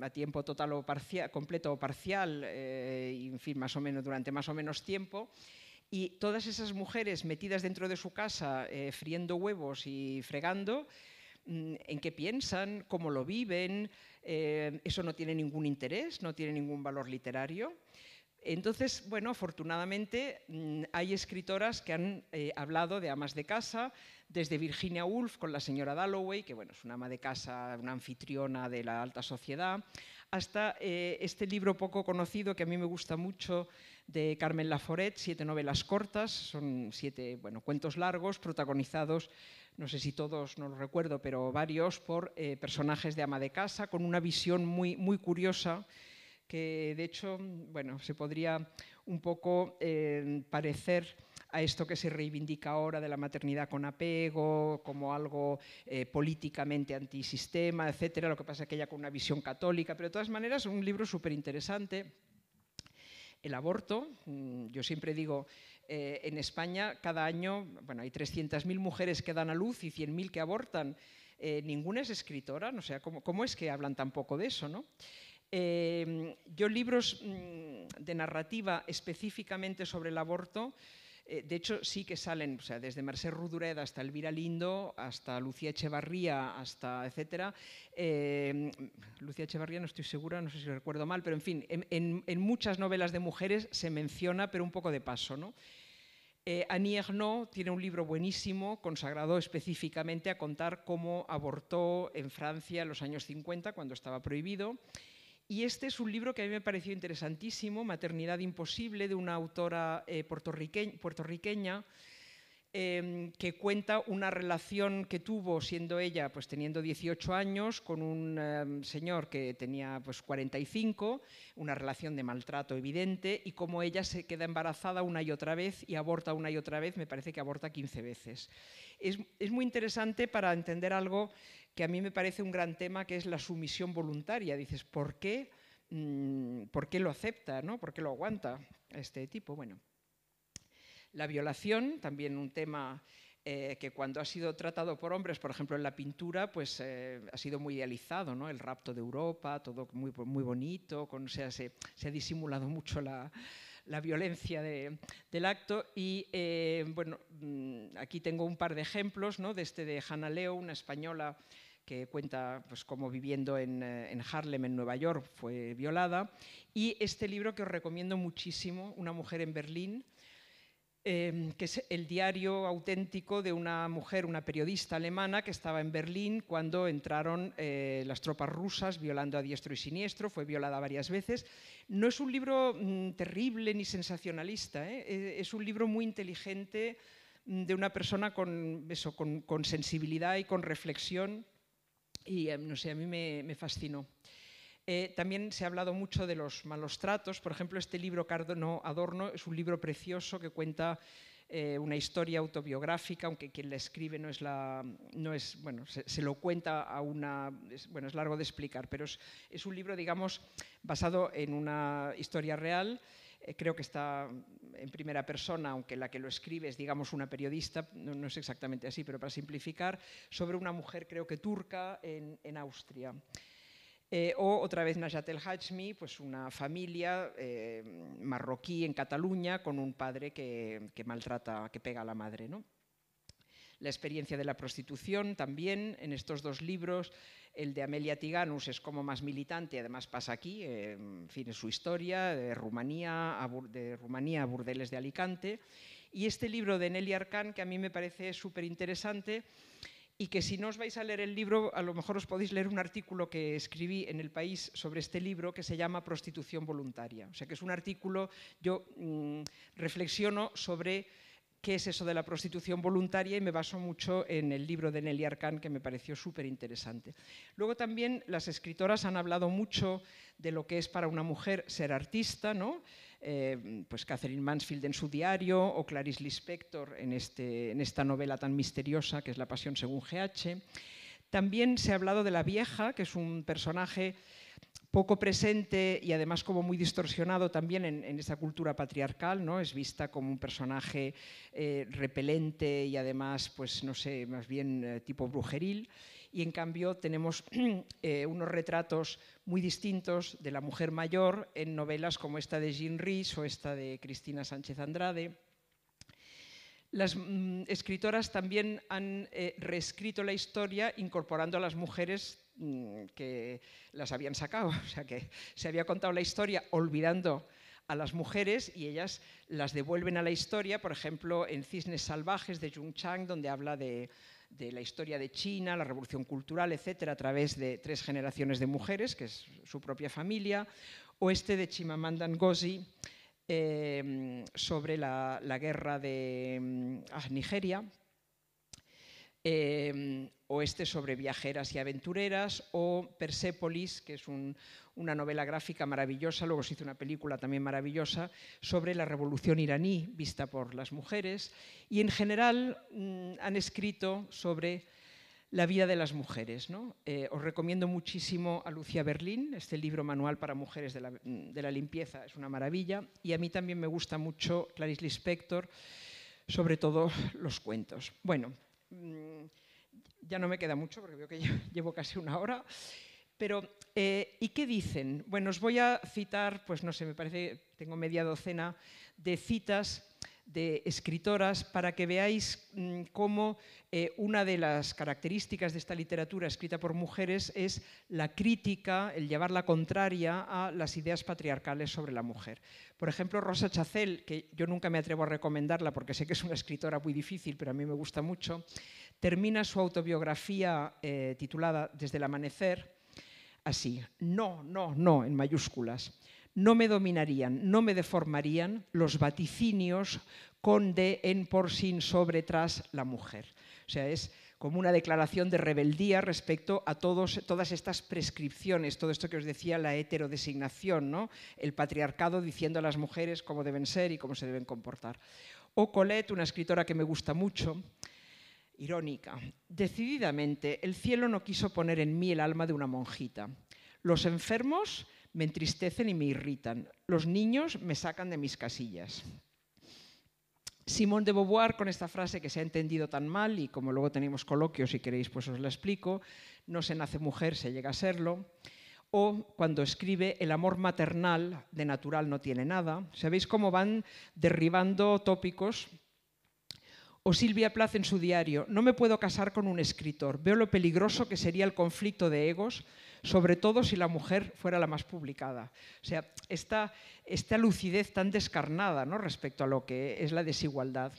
a tiempo total o parcial, completo o parcial, eh, en fin, más o menos durante más o menos tiempo. Y todas esas mujeres metidas dentro de su casa, eh, friendo huevos y fregando, mm, en qué piensan, cómo lo viven, eso no tiene ningún interés, no tiene ningún valor literario. Entonces, bueno, afortunadamente mm, hay escritoras que han eh, hablado de amas de casa, desde Virginia Woolf con la señora Dalloway, que es una ama de casa, una anfitriona de la alta sociedad, hasta eh, este libro poco conocido que a mí me gusta mucho de Carmen Laforet, siete novelas cortas, son siete bueno, cuentos largos protagonizados, no sé si todos, no lo recuerdo, pero varios por eh, personajes de ama de casa, con una visión muy, muy curiosa que de hecho, bueno, se podría un poco eh, parecer a esto que se reivindica ahora de la maternidad con apego, como algo eh, políticamente antisistema, etcétera. Lo que pasa es que ella con una visión católica, pero de todas maneras un libro súper interesante. El aborto, mm, yo siempre digo, eh, en España cada año bueno, hay 300.000 mujeres que dan a luz y 100.000 que abortan. ninguna es escritora, no sea ¿cómo, ¿cómo, es que hablan tan poco de eso? ¿no? Eh, yo libros mm, de narrativa específicamente sobre el aborto, eh, de hecho sí que salen, o sea, desde Merced Rudureda hasta Elvira Lindo, hasta Lucía Echevarría, hasta etcétera. Eh, Lucía Echevarría no estoy segura, no sé si recuerdo mal, pero en fin, en, muchas novelas de mujeres se menciona, pero un poco de paso, ¿no? Eh, Annie Ernaux tiene un libro buenísimo consagrado específicamente a contar cómo abortó en Francia en los años 50, cuando estaba prohibido. Y este es un libro que a mí me pareció interesantísimo, Maternidad Imposible, de una autora eh, puertorriqueña Em, que cuenta una relación que tuvo siendo ella, pues teniendo 18 años, con un em, señor que tenía pues 45, una relación de maltrato evidente, y como ella se queda embarazada una y otra vez y aborta una y otra vez, me parece que aborta 15 veces. Es, es muy interesante para entender algo que a mí me parece un gran tema, que es la sumisión voluntaria. Dices, ¿por qué? Mm, ¿Por qué lo acepta? ¿no? ¿Por qué lo aguanta este tipo? Bueno, la violación, también un tema eh, que cuando ha sido tratado por hombres, por ejemplo en la pintura, pues eh, ha sido muy idealizado, ¿no? El rapto de Europa, todo muy, bonito, se, ha disimulado mucho la, violencia del acto. Y eh, bueno, mm, aquí tengo un par de ejemplos, ¿no? De este de Hannah Leo, una española que cuenta pues, cómo viviendo en, en, Harlem, en Nueva York, fue violada. Y este libro que os recomiendo muchísimo, Una mujer en Berlín, Em, que es el diario auténtico de una mujer, una periodista alemana que estaba en Berlín cuando entraron eh, las tropas rusas violando a diestro y siniestro, fue violada varias veces. No es un libro mm, terrible ni sensacionalista, ¿eh? es un libro muy inteligente mm, de una persona con, sensibilidad y con reflexión y em, no sé, a mí me fascinó. Eh, también se ha hablado mucho de los malos tratos. Por ejemplo, este libro no Adorno es un libro precioso que cuenta eh, una historia autobiográfica, aunque quien la escribe no es la. No es, bueno, se, lo cuenta a una. bueno, es largo de explicar, pero es, un libro, digamos, basado en una historia real. Eh, creo que está en primera persona, aunque la que lo escribe es, digamos, una periodista, no, es exactamente así, pero para simplificar, sobre una mujer, creo que turca, en Austria. Eh, o otra vez Najat El Hajmi, pues una familia eh, marroquí en Cataluña con un padre que, maltrata, que pega a la madre. ¿no? La experiencia de la prostitución también en estos dos libros. El de Amelia Tiganus es como más militante, además pasa aquí, eh, en fin, en su historia, de Rumanía, de Rumanía a Burdeles de Alicante. Y este libro de Nelly Arcán, que a mí me parece súper interesante, y que si no os vais a leer el libro, a lo mejor os podéis leer un artículo que escribí en El País sobre este libro que se llama Prostitución Voluntaria. O sea que es un artículo, yo mm, reflexiono sobre qué es eso de la prostitución voluntaria y me baso mucho en el libro de Nelly Arcán que me pareció súper interesante. Luego también las escritoras han hablado mucho de lo que es para una mujer ser artista, ¿no? Eh, pues Catherine Mansfield en su diario o Clarice Lispector en, este, en esta novela tan misteriosa que es La Pasión según GH. También se ha hablado de la vieja, que es un personaje poco presente y además como muy distorsionado también en, esa cultura patriarcal, ¿no? Es vista como un personaje eh, repelente y además, pues no sé, más bien eh, tipo brujeril. Y en cambio tenemos [clears throat] eh, unos retratos muy distintos de la mujer mayor en novelas como esta de Jean Rhys o esta de Cristina Sánchez Andrade. Las mm, escritoras también han reescrito la historia incorporando a las mujeres Mm, que las habían sacado, [laughs] o sea que se había contado la historia olvidando a las mujeres y ellas las devuelven a la historia, por ejemplo, en Cisnes Salvajes de Jung Chang, donde habla de, la historia de China, la revolución cultural, etcétera, a través de tres generaciones de mujeres, que es su propia familia, o este de Chimamanda Ngozi eh, sobre la, guerra de mm, ah, Nigeria, Em, o este sobre viajeras y aventureras, o Persépolis, que es una novela gráfica maravillosa, luego se hizo una película también maravillosa, sobre la revolución iraní vista por las mujeres, y en general mm, han escrito sobre la vida de las mujeres. Eh, os recomiendo muchísimo a Lucía Berlín, este libro manual para mujeres de la, mm, de la, limpieza, es una maravilla, y a mí también me gusta mucho Clarice Lispector, sobre todo los cuentos. Bueno, Mm, ya no me queda mucho porque veo que [laughs] llevo casi una hora. Pero, eh, ¿y qué dicen? Bueno, os voy a citar, pues no sé, me parece, tengo media docena de citas de escritoras para que veáis mm, cómo eh, una de las características de esta literatura escrita por mujeres es la crítica, el llevarla contraria a las ideas patriarcales sobre la mujer. Por ejemplo, Rosa Chacel, que yo nunca me atrevo a recomendarla porque sé que es una escritora muy difícil, pero a mí me gusta mucho, termina su autobiografía eh, titulada Desde el amanecer así, no, no, no, en mayúsculas no me dominarían, no me deformarían los vaticinios con de, en, por, sin, sobre, tras la mujer. O sea, es como una declaración de rebeldía respecto a todos, todas estas prescripciones, todo esto que os decía la heterodesignación, ¿no? el patriarcado diciendo a las mujeres cómo deben ser y cómo se deben comportar. O Colette, una escritora que me gusta mucho, irónica, decididamente, el cielo no quiso poner en mí el alma de una monjita. Los enfermos me entristecen y me irritan. Los niños me sacan de mis casillas. Simón de Beauvoir, con esta frase que se ha entendido tan mal, y como luego tenemos coloquios, si queréis, pues os la explico, no se nace mujer, se llega a serlo, o cuando escribe El amor maternal, de natural no tiene nada. ¿Sabéis cómo van derribando tópicos o Silvia Plath en su diario, no me puedo casar con un escritor, veo lo peligroso que sería el conflicto de egos, sobre todo si la mujer fuera la más publicada. O sea, esta, esta lucidez tan descarnada ¿no? respecto a lo que es la desigualdad.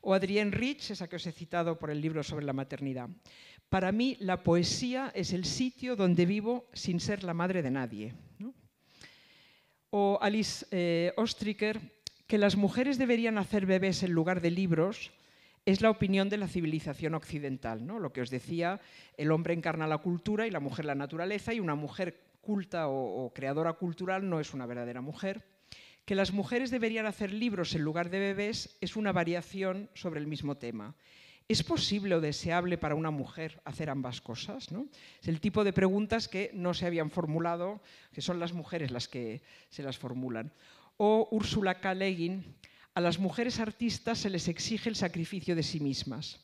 O Adrienne Rich, esa que os he citado por el libro sobre la maternidad. Para mí la poesía es el sitio donde vivo sin ser la madre de nadie. O Alice eh, Ostricker, que las mujeres deberían hacer bebés en lugar de libros, es la opinión de la civilización occidental. ¿no? Lo que os decía, el hombre encarna la cultura y la mujer la naturaleza, y una mujer culta o, creadora cultural no es una verdadera mujer. Que las mujeres deberían hacer libros en lugar de bebés es una variación sobre el mismo tema. ¿Es posible o deseable para una mujer hacer ambas cosas? ¿no? Es el tipo de preguntas que no se habían formulado, que son las mujeres las que se las formulan. O Úrsula K. Leguin a las mujeres artistas se les exige el sacrificio de sí mismas.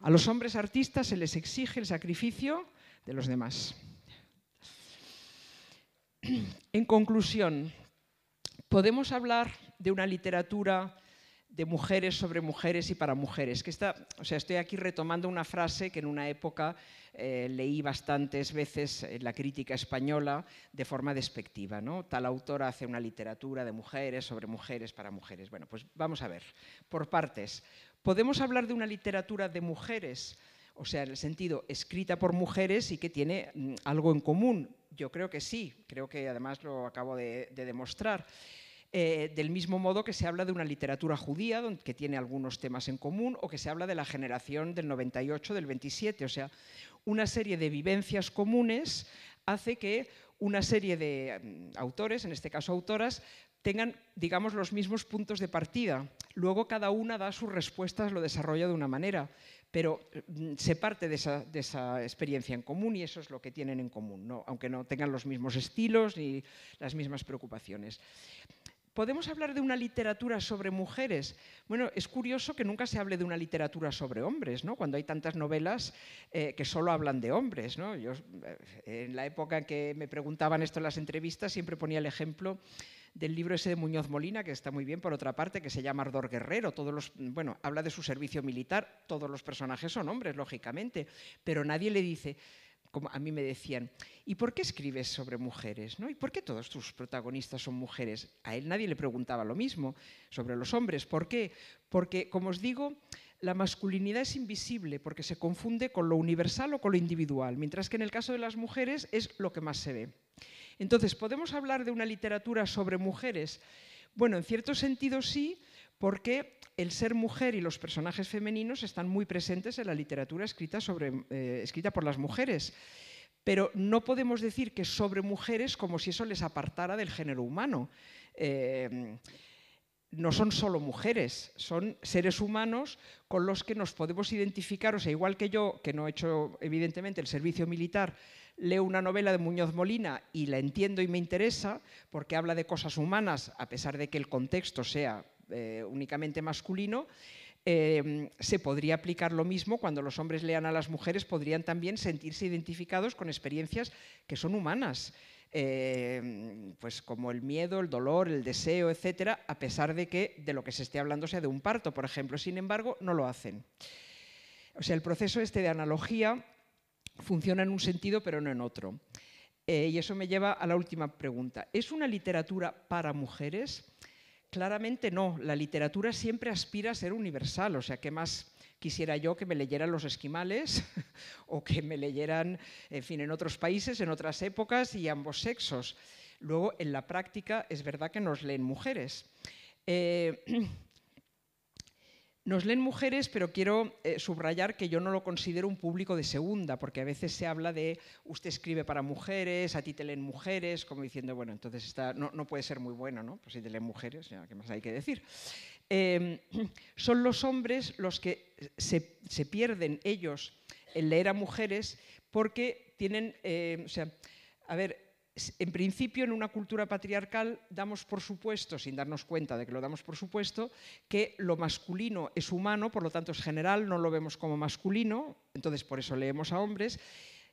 A los hombres artistas se les exige el sacrificio de los demás. En conclusión, podemos hablar de una literatura de mujeres sobre mujeres y para mujeres. Que está, o sea, estoy aquí retomando una frase que en una época eh, leí bastantes veces en la crítica española de forma despectiva. ¿no? Tal autora hace una literatura de mujeres sobre mujeres para mujeres. Bueno, pues vamos a ver, por partes. ¿Podemos hablar de una literatura de mujeres? O sea, en el sentido escrita por mujeres y que tiene mm, algo en común. Yo creo que sí, creo que además lo acabo de demostrar. Eh, del mismo modo que se habla de una literatura judía que tiene algunos temas en común o que se habla de la generación del 98, del 27, o sea, una serie de vivencias comunes hace que una serie de mm, autores, en este caso autoras, tengan, digamos, los mismos puntos de partida. Luego cada una da sus respuestas, lo desarrolla de una manera, pero mm, se parte de esa, esa experiencia en común y eso es lo que tienen en común, ¿no? aunque no tengan los mismos estilos ni las mismas preocupaciones. ¿Podemos hablar de una literatura sobre mujeres? Bueno, es curioso que nunca se hable de una literatura sobre hombres, ¿no? Cuando hay tantas novelas eh, que solo hablan de hombres, Yo, eh, en la época en que me preguntaban esto en las entrevistas, siempre ponía el ejemplo del libro ese de Muñoz Molina, que está muy bien por otra parte, que se llama Ardor Guerrero. Todos los, bueno, habla de su servicio militar, todos los personajes son hombres, lógicamente, pero nadie le dice, a mí me decían, ¿y por qué escribes sobre mujeres? ¿Y por qué todos tus protagonistas son mujeres? A él nadie le preguntaba lo mismo sobre los hombres. ¿Por qué? Porque, como os digo, la masculinidad es invisible porque se confunde con lo universal o con lo individual, mientras que en el caso de las mujeres es lo que más se ve. Entonces, podemos hablar de una literatura sobre mujeres bueno, en cierto sentido sí, porque el ser mujer y los personajes femeninos están muy presentes en la literatura escrita, eh, por las mujeres, pero no podemos decir que sobre mujeres como si eso les apartara del género humano. Eh, no son solo mujeres, son seres humanos con los que nos podemos identificar, o sea, igual que yo, que no he hecho evidentemente el servicio militar, leo una novela de Muñoz Molina y la entiendo y me interesa porque habla de cosas humanas, a pesar de que el contexto sea eh, únicamente masculino, eh, se podría aplicar lo mismo cuando los hombres lean a las mujeres, podrían también sentirse identificados con experiencias que son humanas. Eh, pues como el miedo, el dolor, el deseo, etcétera, a pesar de que de lo que se esté hablando sea de un parto, por ejemplo. Sin embargo, no lo hacen. O sea, el proceso este de analogía funciona en un sentido pero no en otro. Eh, y eso me lleva a la última pregunta. ¿Es una literatura para mujeres? Claramente no. La literatura siempre aspira a ser universal, o sea, ¿qué más quisiera yo que me leyeran los esquimales [laughs] o que me leyeran, en fin, en otros países, en otras épocas y ambos sexos? Luego, en la práctica, es verdad que nos leen mujeres. Eh, [clears throat] Nos leen mujeres, pero quiero eh, subrayar que yo no lo considero un público de segunda, porque a veces se habla de usted escribe para mujeres, a ti te leen mujeres, como diciendo, bueno, entonces está, no, puede ser muy bueno, ¿no? Pues si te leen mujeres, ¿qué más hay que decir? Em, [clears throat] son los hombres los que se, pierden ellos en leer a mujeres porque tienen, eh, o sea, a ver, en principio, en una cultura patriarcal damos por supuesto, sin darnos cuenta de que lo damos por supuesto, que lo masculino es humano, por lo tanto es general, no lo vemos como masculino, entonces por eso leemos a hombres,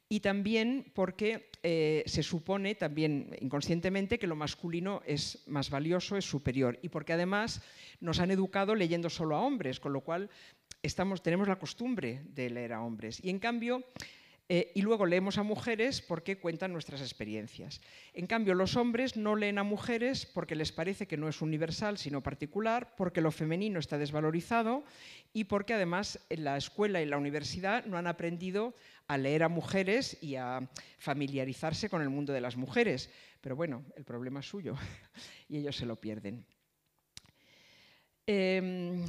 y también porque eh, se supone, también inconscientemente, que lo masculino es más valioso, es superior, y porque además nos han educado leyendo solo a hombres, con lo cual tenemos la costumbre de leer a hombres. Y en cambio, eh, y luego leemos a mujeres porque cuentan nuestras experiencias. En cambio, los hombres no leen a mujeres porque les parece que no es universal, sino particular, porque lo femenino está desvalorizado y porque además en la escuela y la universidad no han aprendido a leer a mujeres y a familiarizarse con el mundo de las mujeres. Pero bueno, el problema es suyo [laughs] y ellos se lo pierden. Em,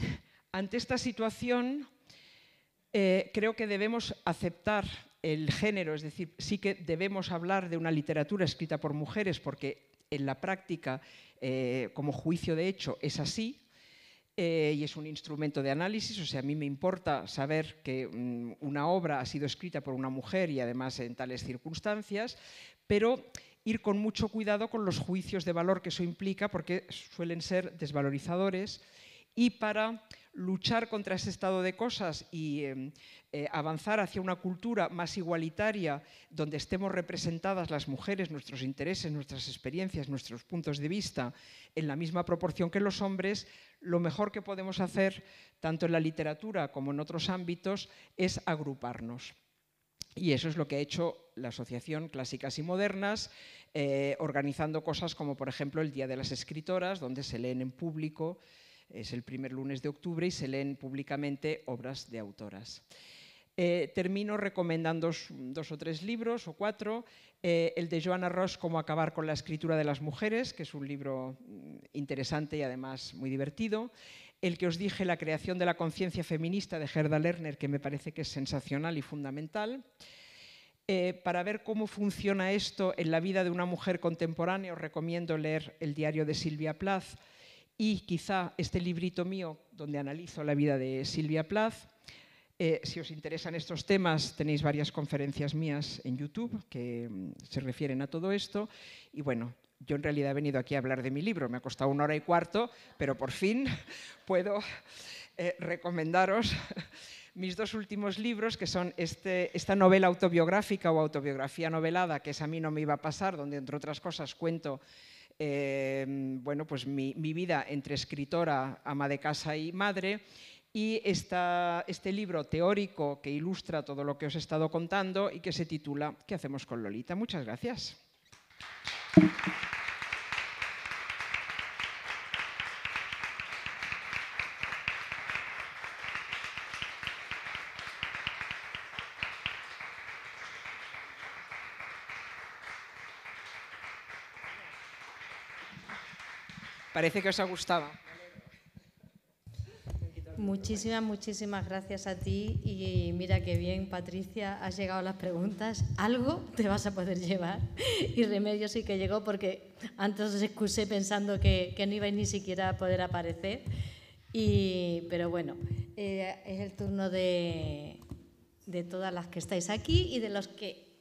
ante esta situación, eh, creo que debemos aceptar el género, es decir, sí que debemos hablar de una literatura escrita por mujeres porque en la práctica, eh, como juicio de hecho, es así, eh, y es un instrumento de análisis, o sea, a mí me importa saber que mm, una obra ha sido escrita por una mujer y además en tales circunstancias, pero ir con mucho cuidado con los juicios de valor que eso implica porque suelen ser desvalorizadores y para luchar contra ese estado de cosas y em, eh, avanzar hacia una cultura más igualitaria donde estemos representadas las mujeres, nuestros intereses, nuestras experiencias, nuestros puntos de vista en la misma proporción que los hombres, lo mejor que podemos hacer, tanto en la literatura como en otros ámbitos, es agruparnos. Y eso es lo que ha hecho la Asociación Clásicas y Modernas, eh, organizando cosas como, por ejemplo, el Día de las Escritoras, donde se leen en público es el primer lunes de octubre y se leen públicamente obras de autoras. Eh, termino recomendando dos, o tres libros o cuatro. Eh, el de Joana Ross, Cómo acabar con la escritura de las mujeres, que es un libro mm, interesante y además muy divertido. El que os dije, La creación de la conciencia feminista de Gerda Lerner, que me parece que es sensacional y fundamental. Eh, para ver cómo funciona esto en la vida de una mujer contemporánea, os recomiendo leer el diario de Silvia Plath y quizá este librito mío donde analizo la vida de Silvia Plath. Eh, si os interesan estos temas, tenéis varias conferencias mías en YouTube que mm, se refieren a todo esto. Y bueno, yo en realidad he venido aquí a hablar de mi libro, me ha costado una hora y cuarto, pero por fin [laughs] puedo eh, recomendaros [laughs] mis dos últimos libros, que son este, esta novela autobiográfica o autobiografía novelada, que es a mí no me iba a pasar, donde entre otras cosas cuento Em, bueno, pues mi, vida entre escritora, ama de casa y madre. Y este libro teórico que ilustra todo lo que os he estado contando y que se titula ¿Qué hacemos con Lolita? Muchas gracias. Parece que os ha gustado. Muchísimas, muchísimas gracias a ti y mira qué bien, Patricia, has llegado a las preguntas. Algo te vas a poder llevar y Remedio sí que llegó porque antes os excusé pensando que, que no ibais ni siquiera a poder aparecer. Y, pero bueno, eh, es el turno de, de todas las que estáis aquí y de los que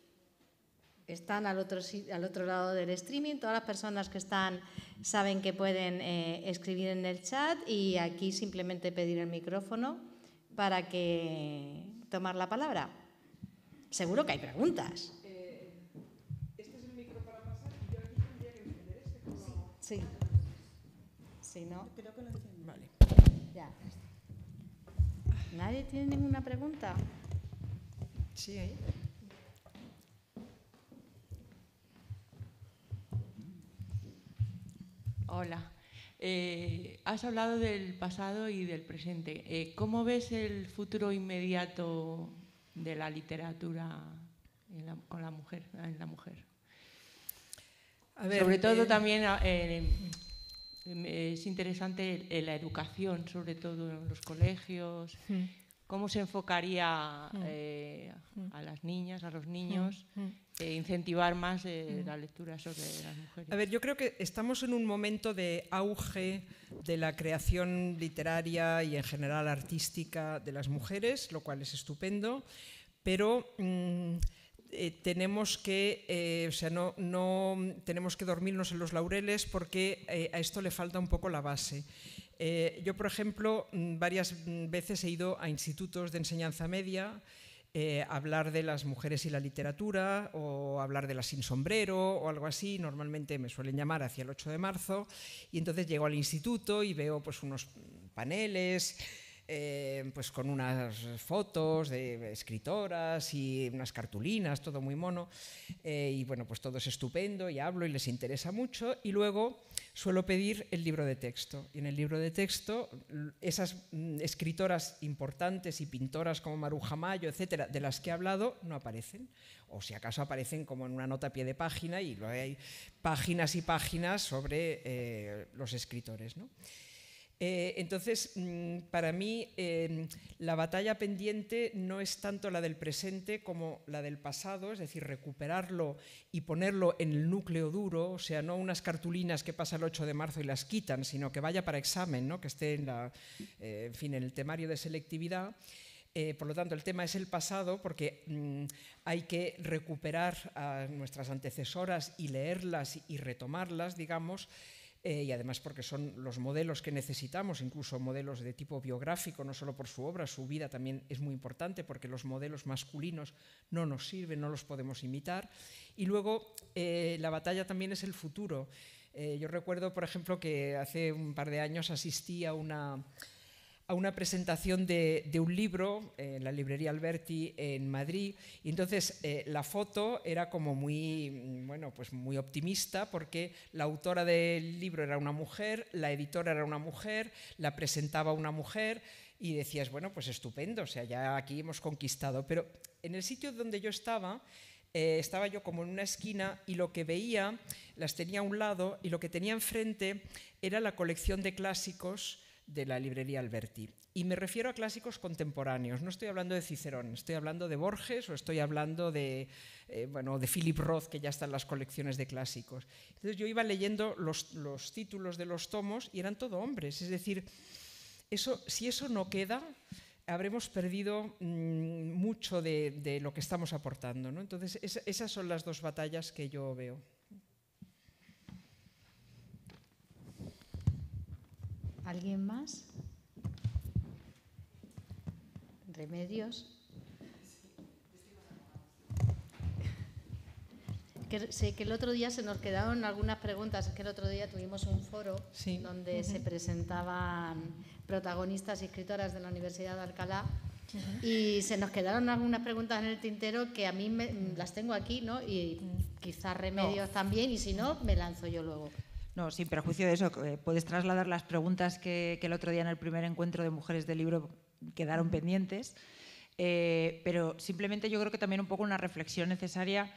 están al otro, al otro lado del streaming, todas las personas que están saben que pueden eh, escribir en el chat y aquí simplemente pedir el micrófono para que tomar la palabra. Seguro que hay preguntas. Sí. no. Vale. Ya. ¿Nadie tiene ninguna pregunta? Sí, ahí. Hola. Eh, has hablado del pasado y del presente. Eh, ¿Cómo ves el futuro inmediato de la literatura en la, con la mujer, en la mujer? sobre todo eh, también em, em, es interesante la educación, sobre todo en los colegios. Mm. ¿Cómo se enfocaría mm. Mm. a las niñas, a los niños? ...e incentivar más eh, la lectura sobre las mujeres. A ver, yo creo que estamos en un momento de auge de la creación literaria y en general artística de las mujeres, lo cual es estupendo, pero mm, eh, tenemos que, eh, o sea, no, no, tenemos que dormirnos en los laureles porque a esto le falta un poco la base. yo, por ejemplo, mm, varias mm, veces he ido a institutos de enseñanza media eh, hablar de las mujeres y la literatura o hablar de las sin sombrero o algo así. Normalmente me suelen llamar hacia el 8 de marzo y entonces llego al instituto y veo pues, unos paneles. Eh, pues con unas fotos de escritoras y unas cartulinas, todo muy mono, eh, y bueno, pues todo es estupendo y hablo y les interesa mucho, y luego suelo pedir el libro de texto. Y en el libro de texto, esas mm, escritoras importantes y pintoras como Maruja Mayo, etcétera, de las que he hablado, no aparecen. O si acaso aparecen como en una nota a pie de página, y hay páginas y páginas sobre eh, los escritores. ¿no? Eh, entonces, mm, para mí, em, la batalla pendiente no es tanto la del presente como la del pasado, es decir, recuperarlo y ponerlo en el núcleo duro, o sea, no unas cartulinas que pasa el 8 de marzo y las quitan, sino que vaya para examen, ¿no? que esté en, la, eh, fin, el temario de selectividad. Eh, por lo tanto, el tema es el pasado porque mm, hay que recuperar a nuestras antecesoras y leerlas y retomarlas, digamos, eh, y además porque son los modelos que necesitamos, incluso modelos de tipo biográfico, no solo por su obra, su vida también es muy importante porque los modelos masculinos no nos sirven, no los podemos imitar. Y luego eh, la batalla también es el futuro. Eh, yo recuerdo, por ejemplo, que hace un par de años asistí a una una presentación de, un libro eh, en la librería Alberti en Madrid. Y entonces eh, la foto era como muy, mm, bueno, pues muy optimista porque la autora del libro era una mujer, la editora era una mujer, la presentaba una mujer y decías, bueno, pues estupendo, o sea, ya aquí hemos conquistado. Pero en el sitio donde yo estaba... Eh, estaba yo como en una esquina y lo que veía las tenía a un lado y lo que tenía enfrente era la colección de clásicos de la librería Alberti. Y me refiero a clásicos contemporáneos. No estoy hablando de Cicerón, estoy hablando de Borges o estoy hablando de, eh, bueno, de Philip Roth, que ya están en las colecciones de clásicos. Entonces yo iba leyendo los, títulos de los tomos y eran todo hombres. Es decir, eso, si eso no queda, habremos perdido mm, mucho de, lo que estamos aportando. ¿no? Entonces, esas son las dos batallas que yo veo. ¿Alguien más? ¿Remedios? sé que el otro día se nos quedaron algunas preguntas. Es que el otro día tuvimos un foro donde se presentaban protagonistas y escritoras de la Universidad de Alcalá. Y se nos quedaron algunas preguntas en el tintero que a mí las tengo aquí, ¿no? Y quizás remedios también, y si no, me lanzo yo luego. No, sin perjuicio de eso, eh, puedes trasladar las preguntas que, el otro día en el primer encuentro de mujeres del libro quedaron pendientes, eh, pero simplemente yo creo que también un poco una reflexión necesaria,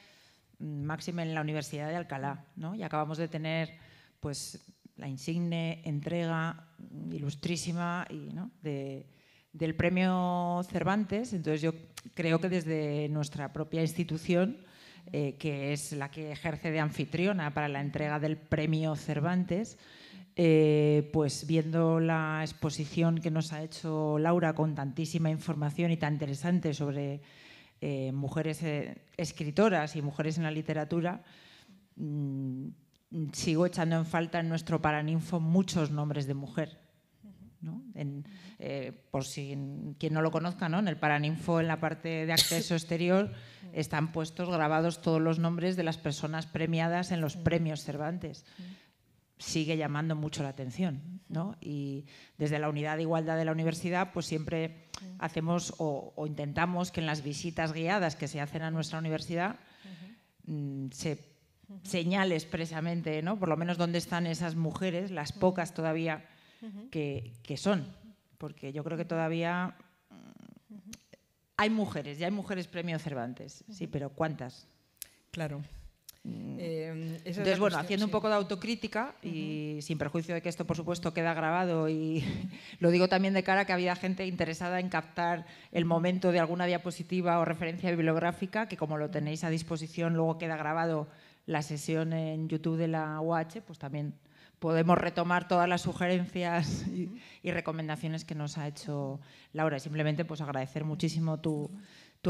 mm, máxima en la Universidad de Alcalá, ¿no? Y acabamos de tener, pues, la insigne entrega ilustrísima y, del premio Cervantes, entonces yo creo que desde nuestra propia institución eh, que es la que ejerce de anfitriona para la entrega del premio Cervantes, eh, pues viendo la exposición que nos ha hecho Laura con tantísima información y tan interesante sobre eh, mujeres escritoras y mujeres en la literatura, mm, sigo echando en falta en nuestro paraninfo muchos nombres de mujer eh, por si quien no lo conozca, en el Paraninfo, en la parte de acceso [laughs] exterior, están puestos, grabados todos los nombres de las personas premiadas en los premios Cervantes. Sigue llamando mucho la atención. Y desde la unidad de igualdad de la universidad, pues siempre hacemos o, intentamos que en las visitas guiadas que se hacen a nuestra universidad mm, se señale expresamente, por lo menos dónde están esas mujeres, las pocas todavía que, son, porque yo creo que todavía mm, hay mujeres, ya hay mujeres premio Cervantes, sí, pero ¿cuántas? Claro. Mm. Eh, Entonces, bueno, haciendo un poco de autocrítica y sin perjuicio de que esto, por supuesto, queda grabado y [laughs] lo digo también de cara a que había gente interesada en captar el momento de alguna diapositiva o referencia bibliográfica, que como lo tenéis a disposición, luego queda grabado la sesión en YouTube de la UH, pues también podemos retomar todas las sugerencias y, recomendaciones que nos ha hecho Laura. Simplemente pues agradecer muchísimo tu,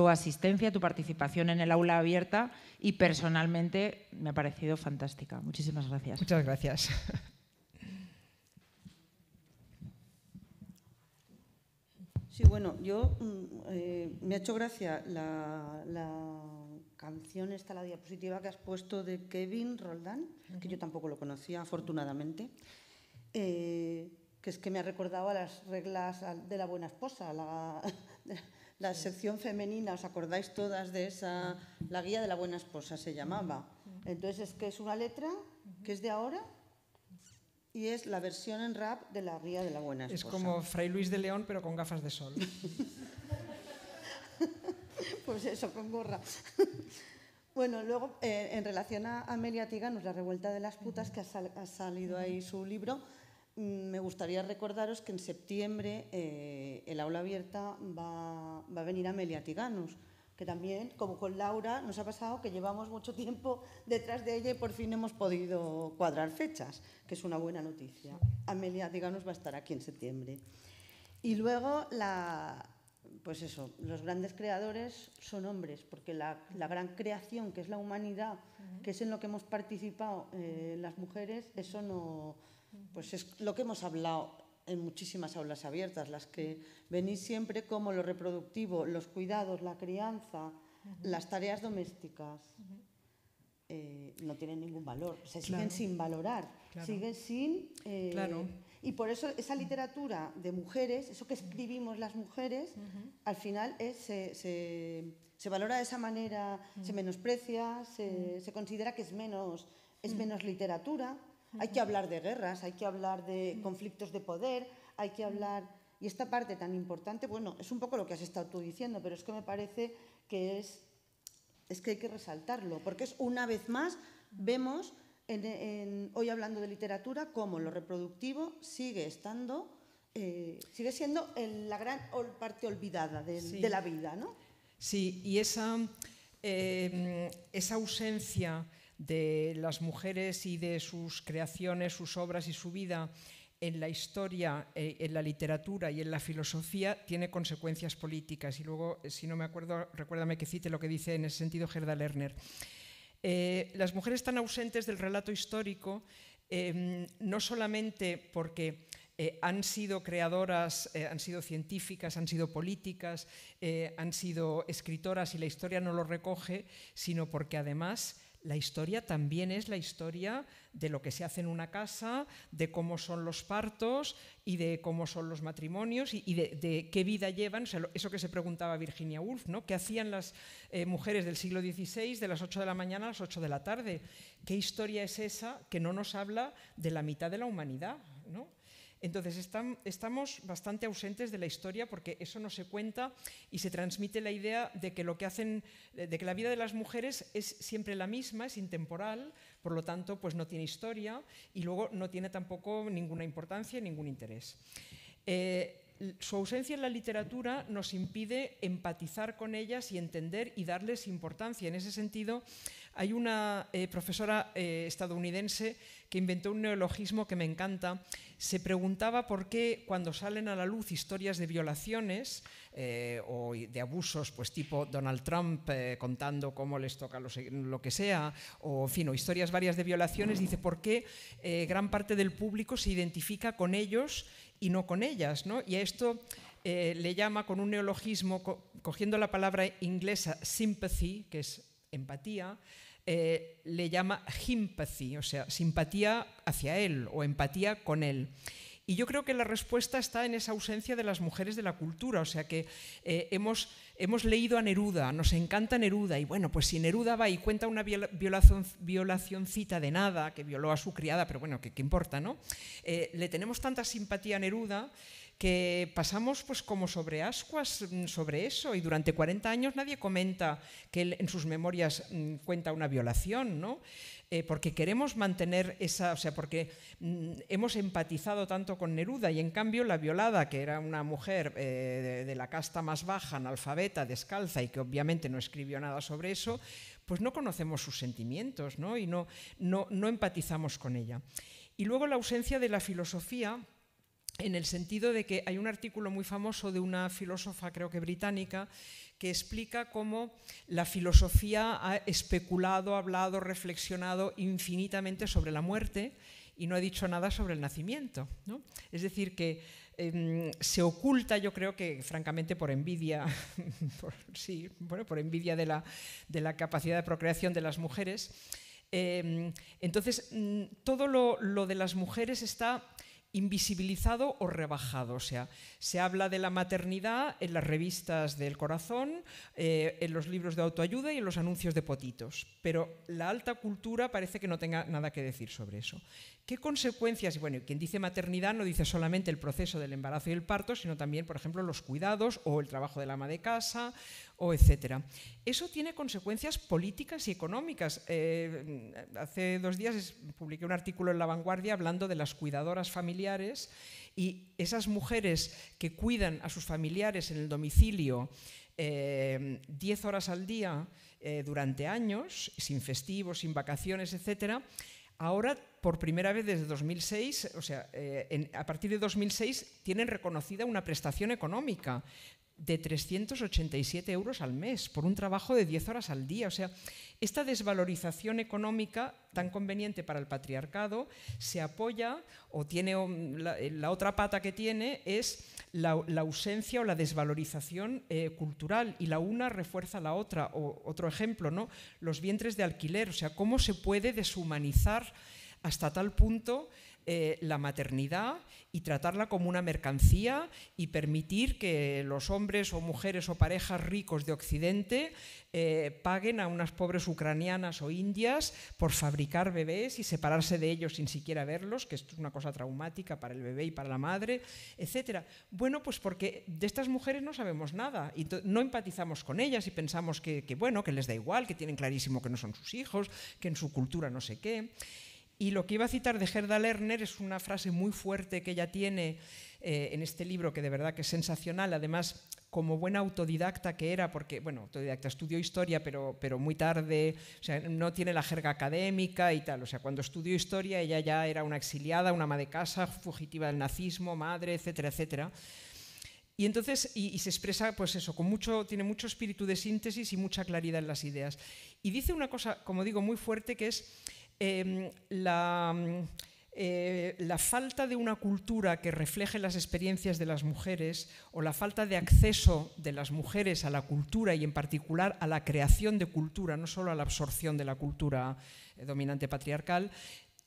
asistencia, tu participación en el aula abierta y personalmente me ha parecido fantástica. Muchísimas gracias. Muchas gracias. Sí, bueno, yo mm, eh, me ha hecho gracia la canción está la diapositiva que has puesto de Kevin Roldán, que yo tampoco lo conocía, afortunadamente, eh, que es que me ha recordado a las reglas de la buena esposa, la, [laughs] sección femenina, ¿os acordáis todas de esa? La guía de la buena esposa se llamaba. Entonces es que es una letra que es de ahora, y es la versión en rap de la guía de la Buena Esposa. Es como Fray Luis de León, pero con gafas de sol. [laughs] pues eso, con gorra. [laughs] bueno, luego, eh, en relación a Amelia Tiganos, La revuelta de las putas, que ha, salido ahí su libro, mm, me gustaría recordaros que en septiembre eh, el aula abierta va, va a venir Amelia Tiganos, que también, como con Laura, nos ha pasado que llevamos mucho tiempo detrás de ella y por fin hemos podido cuadrar fechas, que es una buena noticia. Amelia Tiganos va a estar aquí en septiembre. Y luego la, pues eso, los grandes creadores son hombres, porque la, gran creación que es la humanidad, que es en lo que hemos participado eh, las mujeres, eso no, pues es lo que hemos hablado en muchísimas aulas abiertas, las que venís siempre como lo reproductivo, los cuidados, la crianza, las tareas domésticas. Eh, no tienen ningún valor, se siguen sin valorar, siguen sin eh, y por eso esa literatura de mujeres, eso que escribimos las mujeres, al final se, valora de esa manera, se menosprecia, se, considera que es menos, es menos literatura. Hay que hablar de guerras, hay que hablar de conflictos de poder, hay que hablar... Y esta parte tan importante, bueno, es un poco lo que has estado tú diciendo, pero es que me parece que es, es que hay que resaltarlo, porque es una vez más vemos hoy hablando de literatura, cómo lo reproductivo sigue estando, eh, sigue siendo la gran parte olvidada de, la vida, ¿no? Sí, y esa, eh, esa ausencia de las mujeres y de sus creaciones, sus obras y su vida en la historia, eh, en la literatura y en la filosofía tiene consecuencias políticas. Y luego, si no me acuerdo, recuérdame que cite lo que dice en ese sentido Gerda Lerner. Eh, las mujeres están ausentes del relato histórico em, no solamente porque eh, han sido creadoras, eh, han sido científicas, han sido políticas, han sido escritoras y la historia no lo recoge, sino porque además la historia también es la historia de lo que se hace en una casa, de cómo son los partos y de cómo son los matrimonios y, de, qué vida llevan, eso que se preguntaba Virginia Woolf, ¿no? ¿Qué hacían las eh, mujeres del siglo XVI de las 8 de la mañana a las 8 de la tarde? ¿Qué historia es esa que no nos habla de la mitad de la humanidad? Entonces, estamos bastante ausentes de la historia porque eso no se cuenta y se transmite la idea de que lo que hacen, de que la vida de las mujeres es siempre la misma, es intemporal, por lo tanto, pues no tiene historia y luego no tiene tampoco ninguna importancia, ningún interés. Eh, su ausencia en la literatura nos impide empatizar con ellas y entender y darles importancia. En ese sentido, hay una eh, profesora eh, estadounidense que inventó un neologismo que me encanta. Se preguntaba por qué cuando salen a la luz historias de violaciones eh, o de abusos, pues tipo Donald Trump contando cómo les toca lo, que sea, o historias varias de violaciones, dice por qué gran parte del público se identifica con ellos y no con ellas, ¿no? Y a esto le llama con un neologismo, cogiendo la palabra inglesa sympathy, que es empatía, eh, le llama o sea, simpatía hacia él o empatía con él. Y yo creo que la respuesta está en esa ausencia de las mujeres de la cultura. O sea que eh, hemos, hemos, leído a Neruda, nos encanta Neruda, y bueno, pues si Neruda va y cuenta una violación, violacioncita de nada, que violó a su criada, pero bueno, ¿qué, importa, no? Eh, le tenemos tanta simpatía a Neruda que pasamos pues como sobre ascuas mm, sobre eso y durante 40 años nadie comenta que él en sus memorias mm, cuenta una violación, ¿no? Eh, porque queremos mantener esa, o sea, porque mm, hemos empatizado tanto con Neruda y en cambio la violada, que era una mujer eh, de, de, la casta más baja, analfabeta, descalza y que obviamente no escribió nada sobre eso, pues no conocemos sus sentimientos ¿no? y no, no, no empatizamos con ella. Y luego la ausencia de la filosofía en el sentido de que hay un artículo muy famoso de una filósofa, creo que británica, que explica cómo la filosofía ha especulado, hablado, reflexionado infinitamente sobre la muerte y no ha dicho nada sobre el nacimiento. Es decir, que em, se oculta, yo creo que francamente por envidia, [laughs] sí, bueno, por envidia de la, de la capacidad de procreación de las mujeres, em, entonces, mm, todo lo, lo, de las mujeres está invisibilizado o rebajado. O sea, se habla de la maternidad en las revistas del corazón, eh, en los libros de autoayuda y en los anuncios de potitos, pero la alta cultura parece que no tenga nada que decir sobre eso. ¿Qué consecuencias? bueno, quien dice maternidad no dice solamente el proceso del embarazo y el parto, sino también, por ejemplo, los cuidados o el trabajo del ama de casa o etcétera. Eso tiene consecuencias políticas y económicas. Eh, hace dos días publiqué un artículo en La Vanguardia hablando de las cuidadoras familiares y esas mujeres que cuidan a sus familiares en el domicilio 10 eh, horas al día eh, durante años, sin festivos, sin vacaciones, etcétera, Ahora, por primera vez desde 2006, o sea, a partir de 2006, tienen reconocida una prestación económica de 387 euros al mes por un trabajo de 10 horas al día. O sea, esta desvalorización económica tan conveniente para el patriarcado se apoya o tiene um, eh, la, otra pata que tiene es la, ausencia o la desvalorización eh, cultural y la una refuerza la otra. O, otro ejemplo, ¿no? Los vientres de alquiler. O sea, cómo se puede deshumanizar hasta tal punto eh, la maternidad y tratarla como una mercancía y permitir que los hombres o mujeres o parejas ricos de Occidente eh, paguen a unas pobres ucranianas o indias por fabricar bebés y separarse de ellos sin siquiera verlos, que esto es una cosa traumática para el bebé y para la madre, etc. Bueno, pues porque de estas mujeres no sabemos nada y no empatizamos con ellas y pensamos que, que, bueno, que les da igual, que tienen clarísimo que no son sus hijos, que en su cultura no sé qué. Y lo que iba a citar de Gerda Lerner es una frase muy fuerte que ella tiene eh, en este libro, que de verdad que es sensacional. Además, como buena autodidacta que era, porque, bueno, autodidacta estudió historia, pero, pero muy tarde, o sea, no tiene la jerga académica y tal. O sea, cuando estudió historia, ella ya era una exiliada, una ama de casa, fugitiva del nazismo, madre, etcétera, etcétera. Y entonces, y, y, se expresa, pues eso, con mucho, tiene mucho espíritu de síntesis y mucha claridad en las ideas. Y dice una cosa, como digo, muy fuerte, que es Em, em, eh, la, falta de una cultura que refleje las experiencias de las mujeres o la falta de acceso de las mujeres a la cultura y en particular a la creación de cultura, no solo a la absorción de la cultura eh, dominante patriarcal,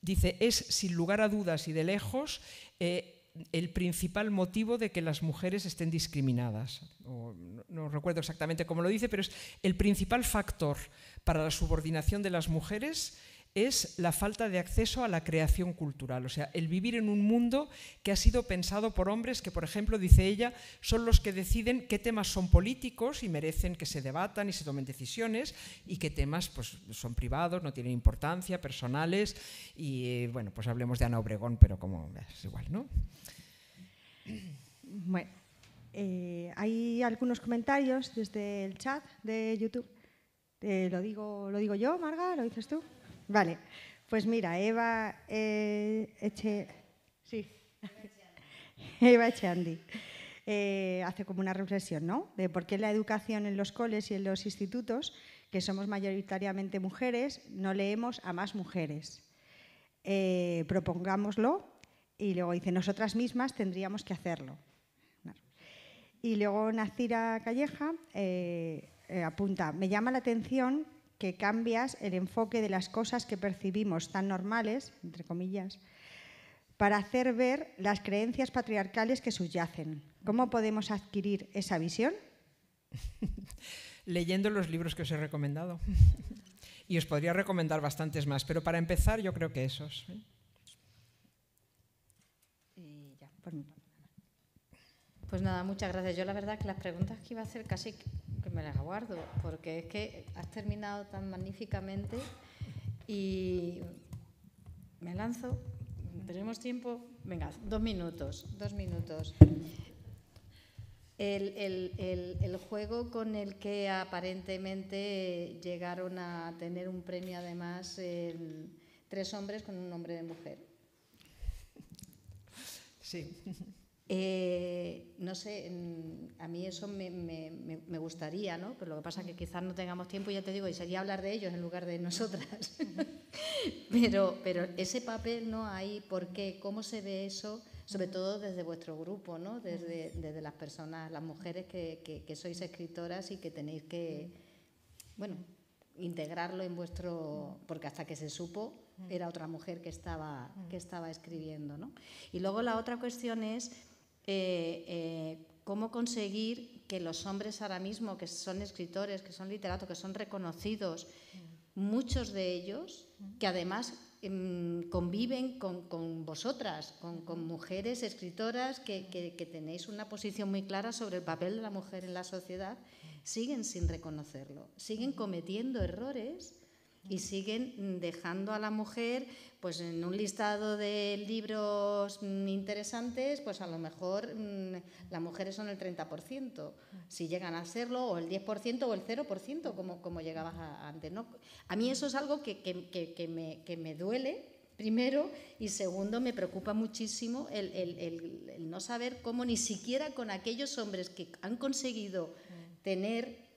dice, es sin lugar a dudas y de lejos eh, el principal motivo de que las mujeres estén discriminadas. no, recuerdo exactamente cómo lo dice, pero es el principal factor para la subordinación de las mujeres es la falta de acceso a la creación cultural, o sea, el vivir en un mundo que ha sido pensado por hombres que, por ejemplo, dice ella, son los que deciden qué temas son políticos y merecen que se debatan y se tomen decisiones y qué temas pues, son privados, no tienen importancia, personales y, eh, bueno, pues hablemos de Ana Obregón, pero como es igual, ¿no? Bueno, eh, hay algunos comentarios desde el chat de YouTube. Eh, lo, digo, ¿Lo digo yo, Marga? ¿Lo dices tú? Vale, pues mira, Eva eh, Echeandi Eva eh, hace como una reflexión, ¿no? De por qué la educación en los coles y en los institutos, que somos mayoritariamente mujeres, no leemos a más mujeres. Eh, propongámoslo y luego dice, nosotras mismas tendríamos que hacerlo. Y luego Nacira Calleja apunta, me llama la atención que cambias el enfoque de las cosas que percibimos tan normales, entre comillas, para hacer ver las creencias patriarcales que subyacen. ¿Cómo podemos adquirir esa visión? [laughs] Leyendo los libros que os he recomendado. y os podría recomendar bastantes más, pero para empezar yo creo que esos. ¿eh? Pues nada, muchas gracias. Yo la verdad que las preguntas que iba a hacer casi me las aguardo, porque es que has terminado tan magníficamente y me lanzo. ¿Tenemos tiempo? Venga, dos minutos, dos minutos. El, juego con el que aparentemente llegaron a tener un premio, además, tres hombres con un nombre de mujer. Sí. [laughs] Eh, no sé, a mí eso me, gustaría, ¿no? Pero lo que pasa es que quizás no tengamos tiempo, ya te digo, y sería hablar de ellos en lugar de nosotras. [laughs] pero, pero ese papel no hay, ¿por qué? ¿Cómo se ve eso? Sobre todo desde vuestro grupo, ¿no? Desde, las personas, las mujeres que, sois escritoras y que tenéis que, bueno, integrarlo en vuestro... Porque hasta que se supo, era otra mujer que estaba, que estaba escribiendo, ¿no? Y luego la otra cuestión es eh, eh, cómo conseguir que los hombres ahora mismo, que son escritores, que son literatos, que son reconocidos, muchos de ellos, que además em, conviven con, vosotras, con, mujeres escritoras que, que, tenéis una posición muy clara sobre el papel de la mujer en la sociedad, siguen sin reconocerlo, siguen cometiendo errores y siguen dejando a la mujer pues en un listado de libros interesantes, pues a lo mejor mm, las mujeres son el 30%, si llegan a serlo, o el 10% o el 0%, como, como llegabas antes. A mí eso es algo que, que, me, duele, primero, y segundo, me preocupa muchísimo el no saber cómo ni siquiera con aquellos hombres que han conseguido mm. tener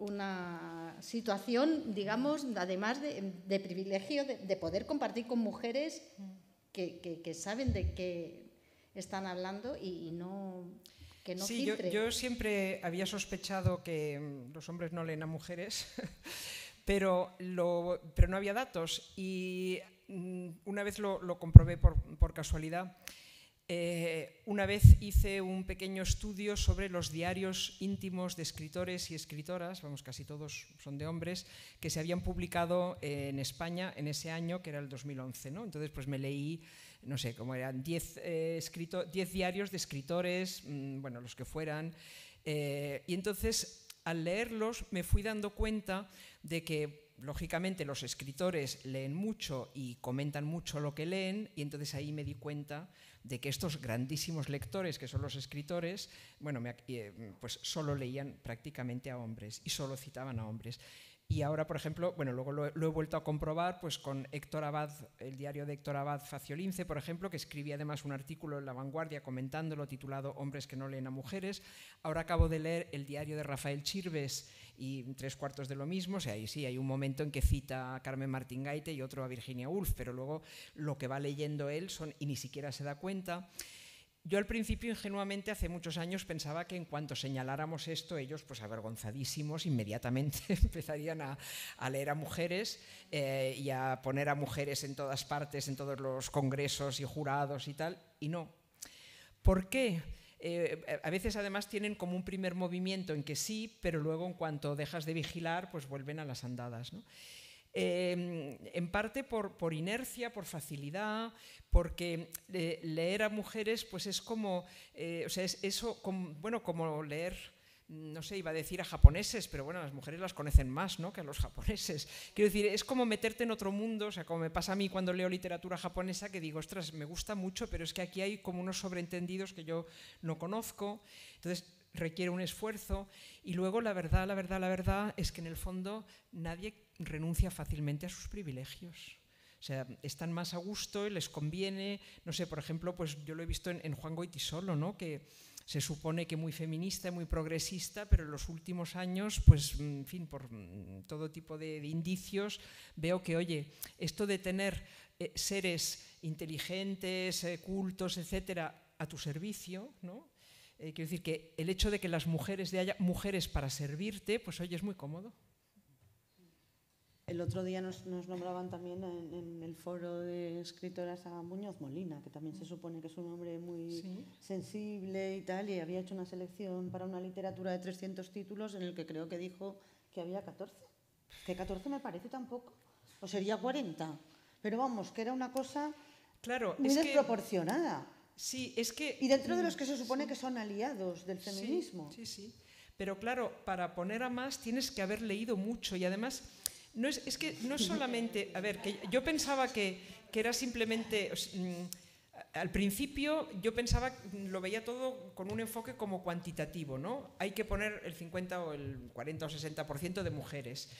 una situación, digamos, además de, privilegio, de, poder compartir con mujeres que, saben de qué están hablando y, no... Que no sí, yo, siempre había sospechado que mm, los hombres no leen a mujeres, [laughs] pero, pero no había datos y mm, una vez lo, comprobé por, por casualidad. Eh, una vez hice un pequeño estudio sobre los diarios íntimos de escritores y escritoras, vamos, casi todos son de hombres, que se habían publicado eh, en España en ese año, que era el 2011. ¿no? Entonces, pues me leí, no sé, como eran 10 eh, diarios de escritores, mm, bueno, los que fueran. y entonces, al leerlos, me fui dando cuenta de que lógicamente los escritores leen mucho y comentan mucho lo que leen, y entonces ahí me di cuenta de que estos grandísimos lectores, que son los escritores, bueno, eh, pues solo leían prácticamente a hombres y solo citaban a hombres. Y ahora, por ejemplo, bueno, luego lo, he vuelto a comprobar pues con Héctor Abad, el diario de Héctor Abad Faciolince, por ejemplo, que escribía además un artículo en La Vanguardia comentándolo titulado Hombres que no leen a mujeres. Ahora acabo de leer el diario de Rafael Chirves, y tres cuartos de lo mismo. O sea, ahí sí, hay un momento en que cita a Carmen Martín Gaite y otro a Virginia Woolf, pero luego lo que va leyendo él son, y ni siquiera se da cuenta. Yo al principio, ingenuamente, hace muchos años pensaba que en cuanto señaláramos esto, ellos, pues avergonzadísimos, inmediatamente [laughs] empezarían a, leer a mujeres eh, y a poner a mujeres en todas partes, en todos los congresos y jurados y tal. Y no. ¿Por qué? Eh, eh, a veces además tienen como un primer movimiento en que sí, pero luego en cuanto dejas de vigilar, pues vuelven a las andadas. Em, en parte por, inercia, por facilidad, porque eh, leer a mujeres pues es como, o sea, es eso, bueno, como leer no sé, iba a decir a japoneses, pero bueno, las mujeres las conocen más ¿no? que a los japoneses. [laughs] Quiero decir, es como meterte en otro mundo, o sea, como me pasa a mí cuando leo literatura japonesa, que digo, ostras, me gusta mucho, pero es que aquí hay como unos sobreentendidos que yo no conozco, entonces requiere un esfuerzo. Y luego, la verdad, la verdad, la verdad es que en el fondo nadie renuncia fácilmente a sus privilegios. O sea, están más a gusto y les conviene, no sé, por ejemplo, pues yo lo he visto en, Juan Goitisolo, ¿no? Que se supone que muy feminista, muy progresista, pero en los últimos años, pues, en fin, por mm, todo tipo de, indicios, veo que, oye, esto de tener eh, seres inteligentes, eh, cultos, etcétera, a tu servicio, ¿no? Eh, quiero decir que el hecho de que las mujeres de haya mujeres para servirte, pues oye, es muy cómodo. El otro día nos, nombraban también en, el foro de escritoras a Muñoz Molina, que también se supone que es un hombre muy sensible y tal, y había hecho una selección para una literatura de 300 títulos en el que creo que dijo que había 14. Que 14 me parece tampoco, o sería 40. Pero vamos, que era una cosa claro, muy desproporcionada. sí, es que... Y dentro de los que se supone que son aliados del feminismo. sí, sí. Pero claro, para poner a más tienes que haber leído mucho y además no es, que no solamente, a ver, que yo pensaba que, era simplemente, mm, al principio yo pensaba, lo veía todo con un enfoque como cuantitativo, ¿no? Hay que poner el 50 o el 40 o 60% de mujeres.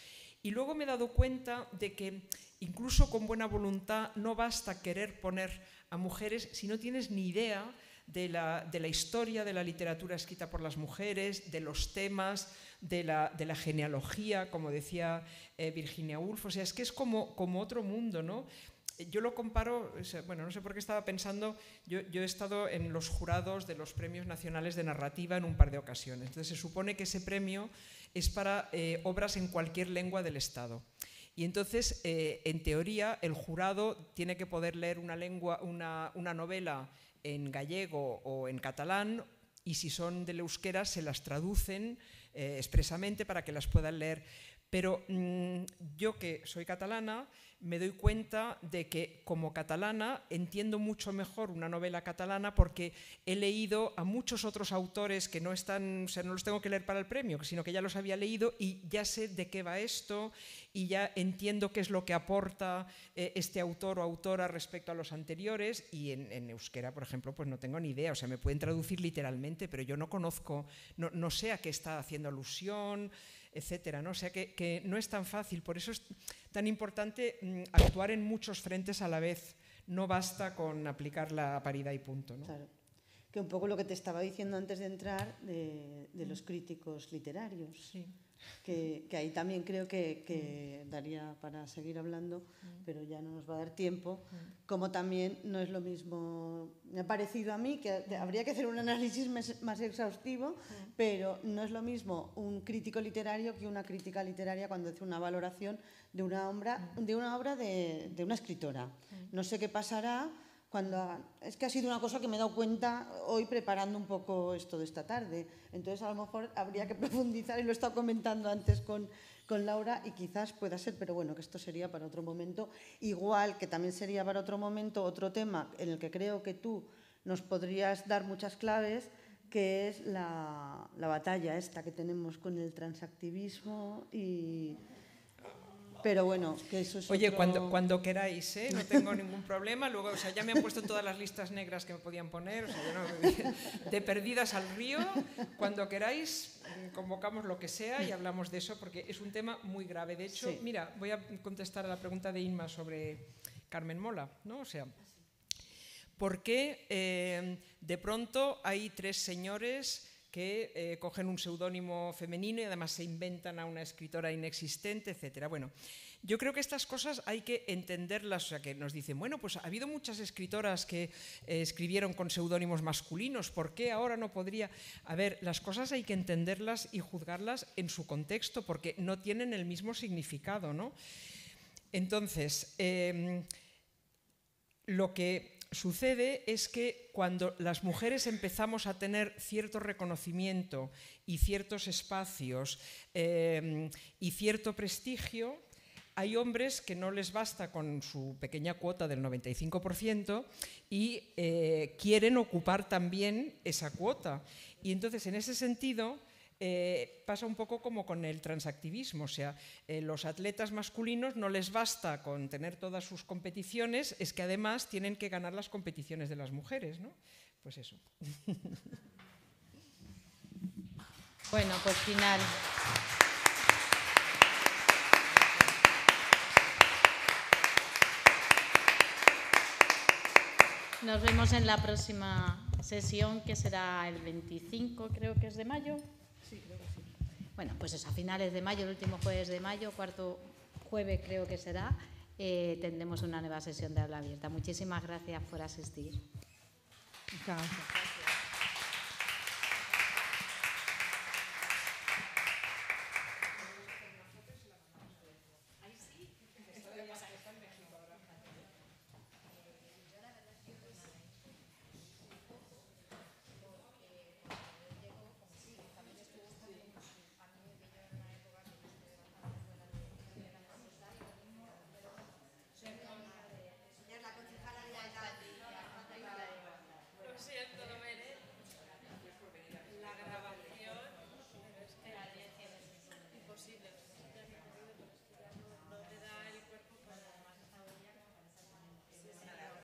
Y luego me he dado cuenta de que incluso con buena voluntad no basta querer poner a mujeres si no tienes ni idea de la, de la historia de la literatura escrita por las mujeres, de los temas, de la, genealogía, como decía eh, Virginia Woolf. O sea, es que es como, como otro mundo, ¿no? yo lo comparo, bueno, no sé por qué estaba pensando, yo, he estado en los jurados de los premios nacionales de narrativa en un par de ocasiones. Entonces se supone que ese premio es para eh, obras en cualquier lengua del Estado. Y entonces, eh, en teoría, el jurado tiene que poder leer una, lengua, una, una novela en gallego o en catalán y si son del euskera se las traducen eh, expresamente para que las puedan leer. Pero mm, yo que soy catalana, me doy cuenta de que como catalana entiendo mucho mejor una novela catalana porque he leído a muchos otros autores que no están, o sea, no los tengo que leer para el premio, sino que ya los había leído y ya sé de qué va esto y ya entiendo qué es lo que aporta eh, este autor o autora respecto a los anteriores y en, euskera, por ejemplo, pues no tengo ni idea, o sea, me pueden traducir literalmente, pero yo no conozco, no sé a qué está haciendo alusión etcétera. ¿no? O sea que, que, no es tan fácil, por eso es tan importante mm, actuar en muchos frentes a la vez. No basta con aplicar la paridad y punto. ¿no? Claro. Que un poco lo que te estaba diciendo antes de entrar de, de los críticos literarios. Sí que, ahí también creo que, daría para seguir hablando, pero ya no nos va a dar tiempo, como también no es lo mismo, me ha parecido a mí que habría que hacer un análisis más, exhaustivo, pero no es lo mismo un crítico literario que una crítica literaria cuando hace una valoración de una obra de una escritora. No sé qué pasará es que ha sido una cosa que me he dado cuenta hoy preparando un poco esto de esta tarde. Entonces, a lo mejor habría que [laughs] profundizar y lo he estado comentando antes con, con Laura y quizás pueda ser, pero bueno, que esto sería para otro momento. Igual que también sería para otro momento otro tema en el que creo que tú nos podrías dar muchas claves, que es la, la batalla esta que tenemos con el transactivismo y pero bueno, que eso es Oye, cuando, cuando queráis, ¿eh? no tengo ningún problema. Luego, o sea, ya me han puesto todas las listas negras que me podían poner, o sea, de perdidas al río. Cuando queráis, convocamos lo que sea y hablamos de eso porque es un tema muy grave. De hecho, mira, voy a contestar a la pregunta de Inma sobre Carmen Mola, ¿no? O sea, ¿por qué eh, de pronto hay tres señores que eh, cogen un seudónimo femenino y además se inventan a una escritora inexistente, etcétera. Bueno, yo creo que estas cosas hay que entenderlas, o sea, que nos dicen, bueno, pues ha habido muchas escritoras que eh, escribieron con seudónimos masculinos, ¿por qué ahora no podría? A ver, las cosas hay que entenderlas y juzgarlas en su contexto, porque no tienen el mismo significado, ¿no? Entonces, em, lo que sucede es que cuando las mujeres empezamos a tener cierto reconocimiento y ciertos espacios eh, y cierto prestigio, hay hombres que no les basta con su pequeña cuota del 95% y eh, quieren ocupar también esa cuota. Y entonces, en ese sentido, eh, pasa un poco como con el transactivismo, o sea, eh, los atletas masculinos no les basta con tener todas sus competiciones, es que además tienen que ganar las competiciones de las mujeres, ¿no? Pues eso. [laughs] Bueno, por pues final. Nos vemos en la próxima sesión, que será el 25, creo que es de mayo. Bueno, pues es a finales de mayo, el último jueves de mayo, cuarto jueves creo que será, eh, tendremos una nueva sesión de habla abierta. Muchísimas gracias por asistir.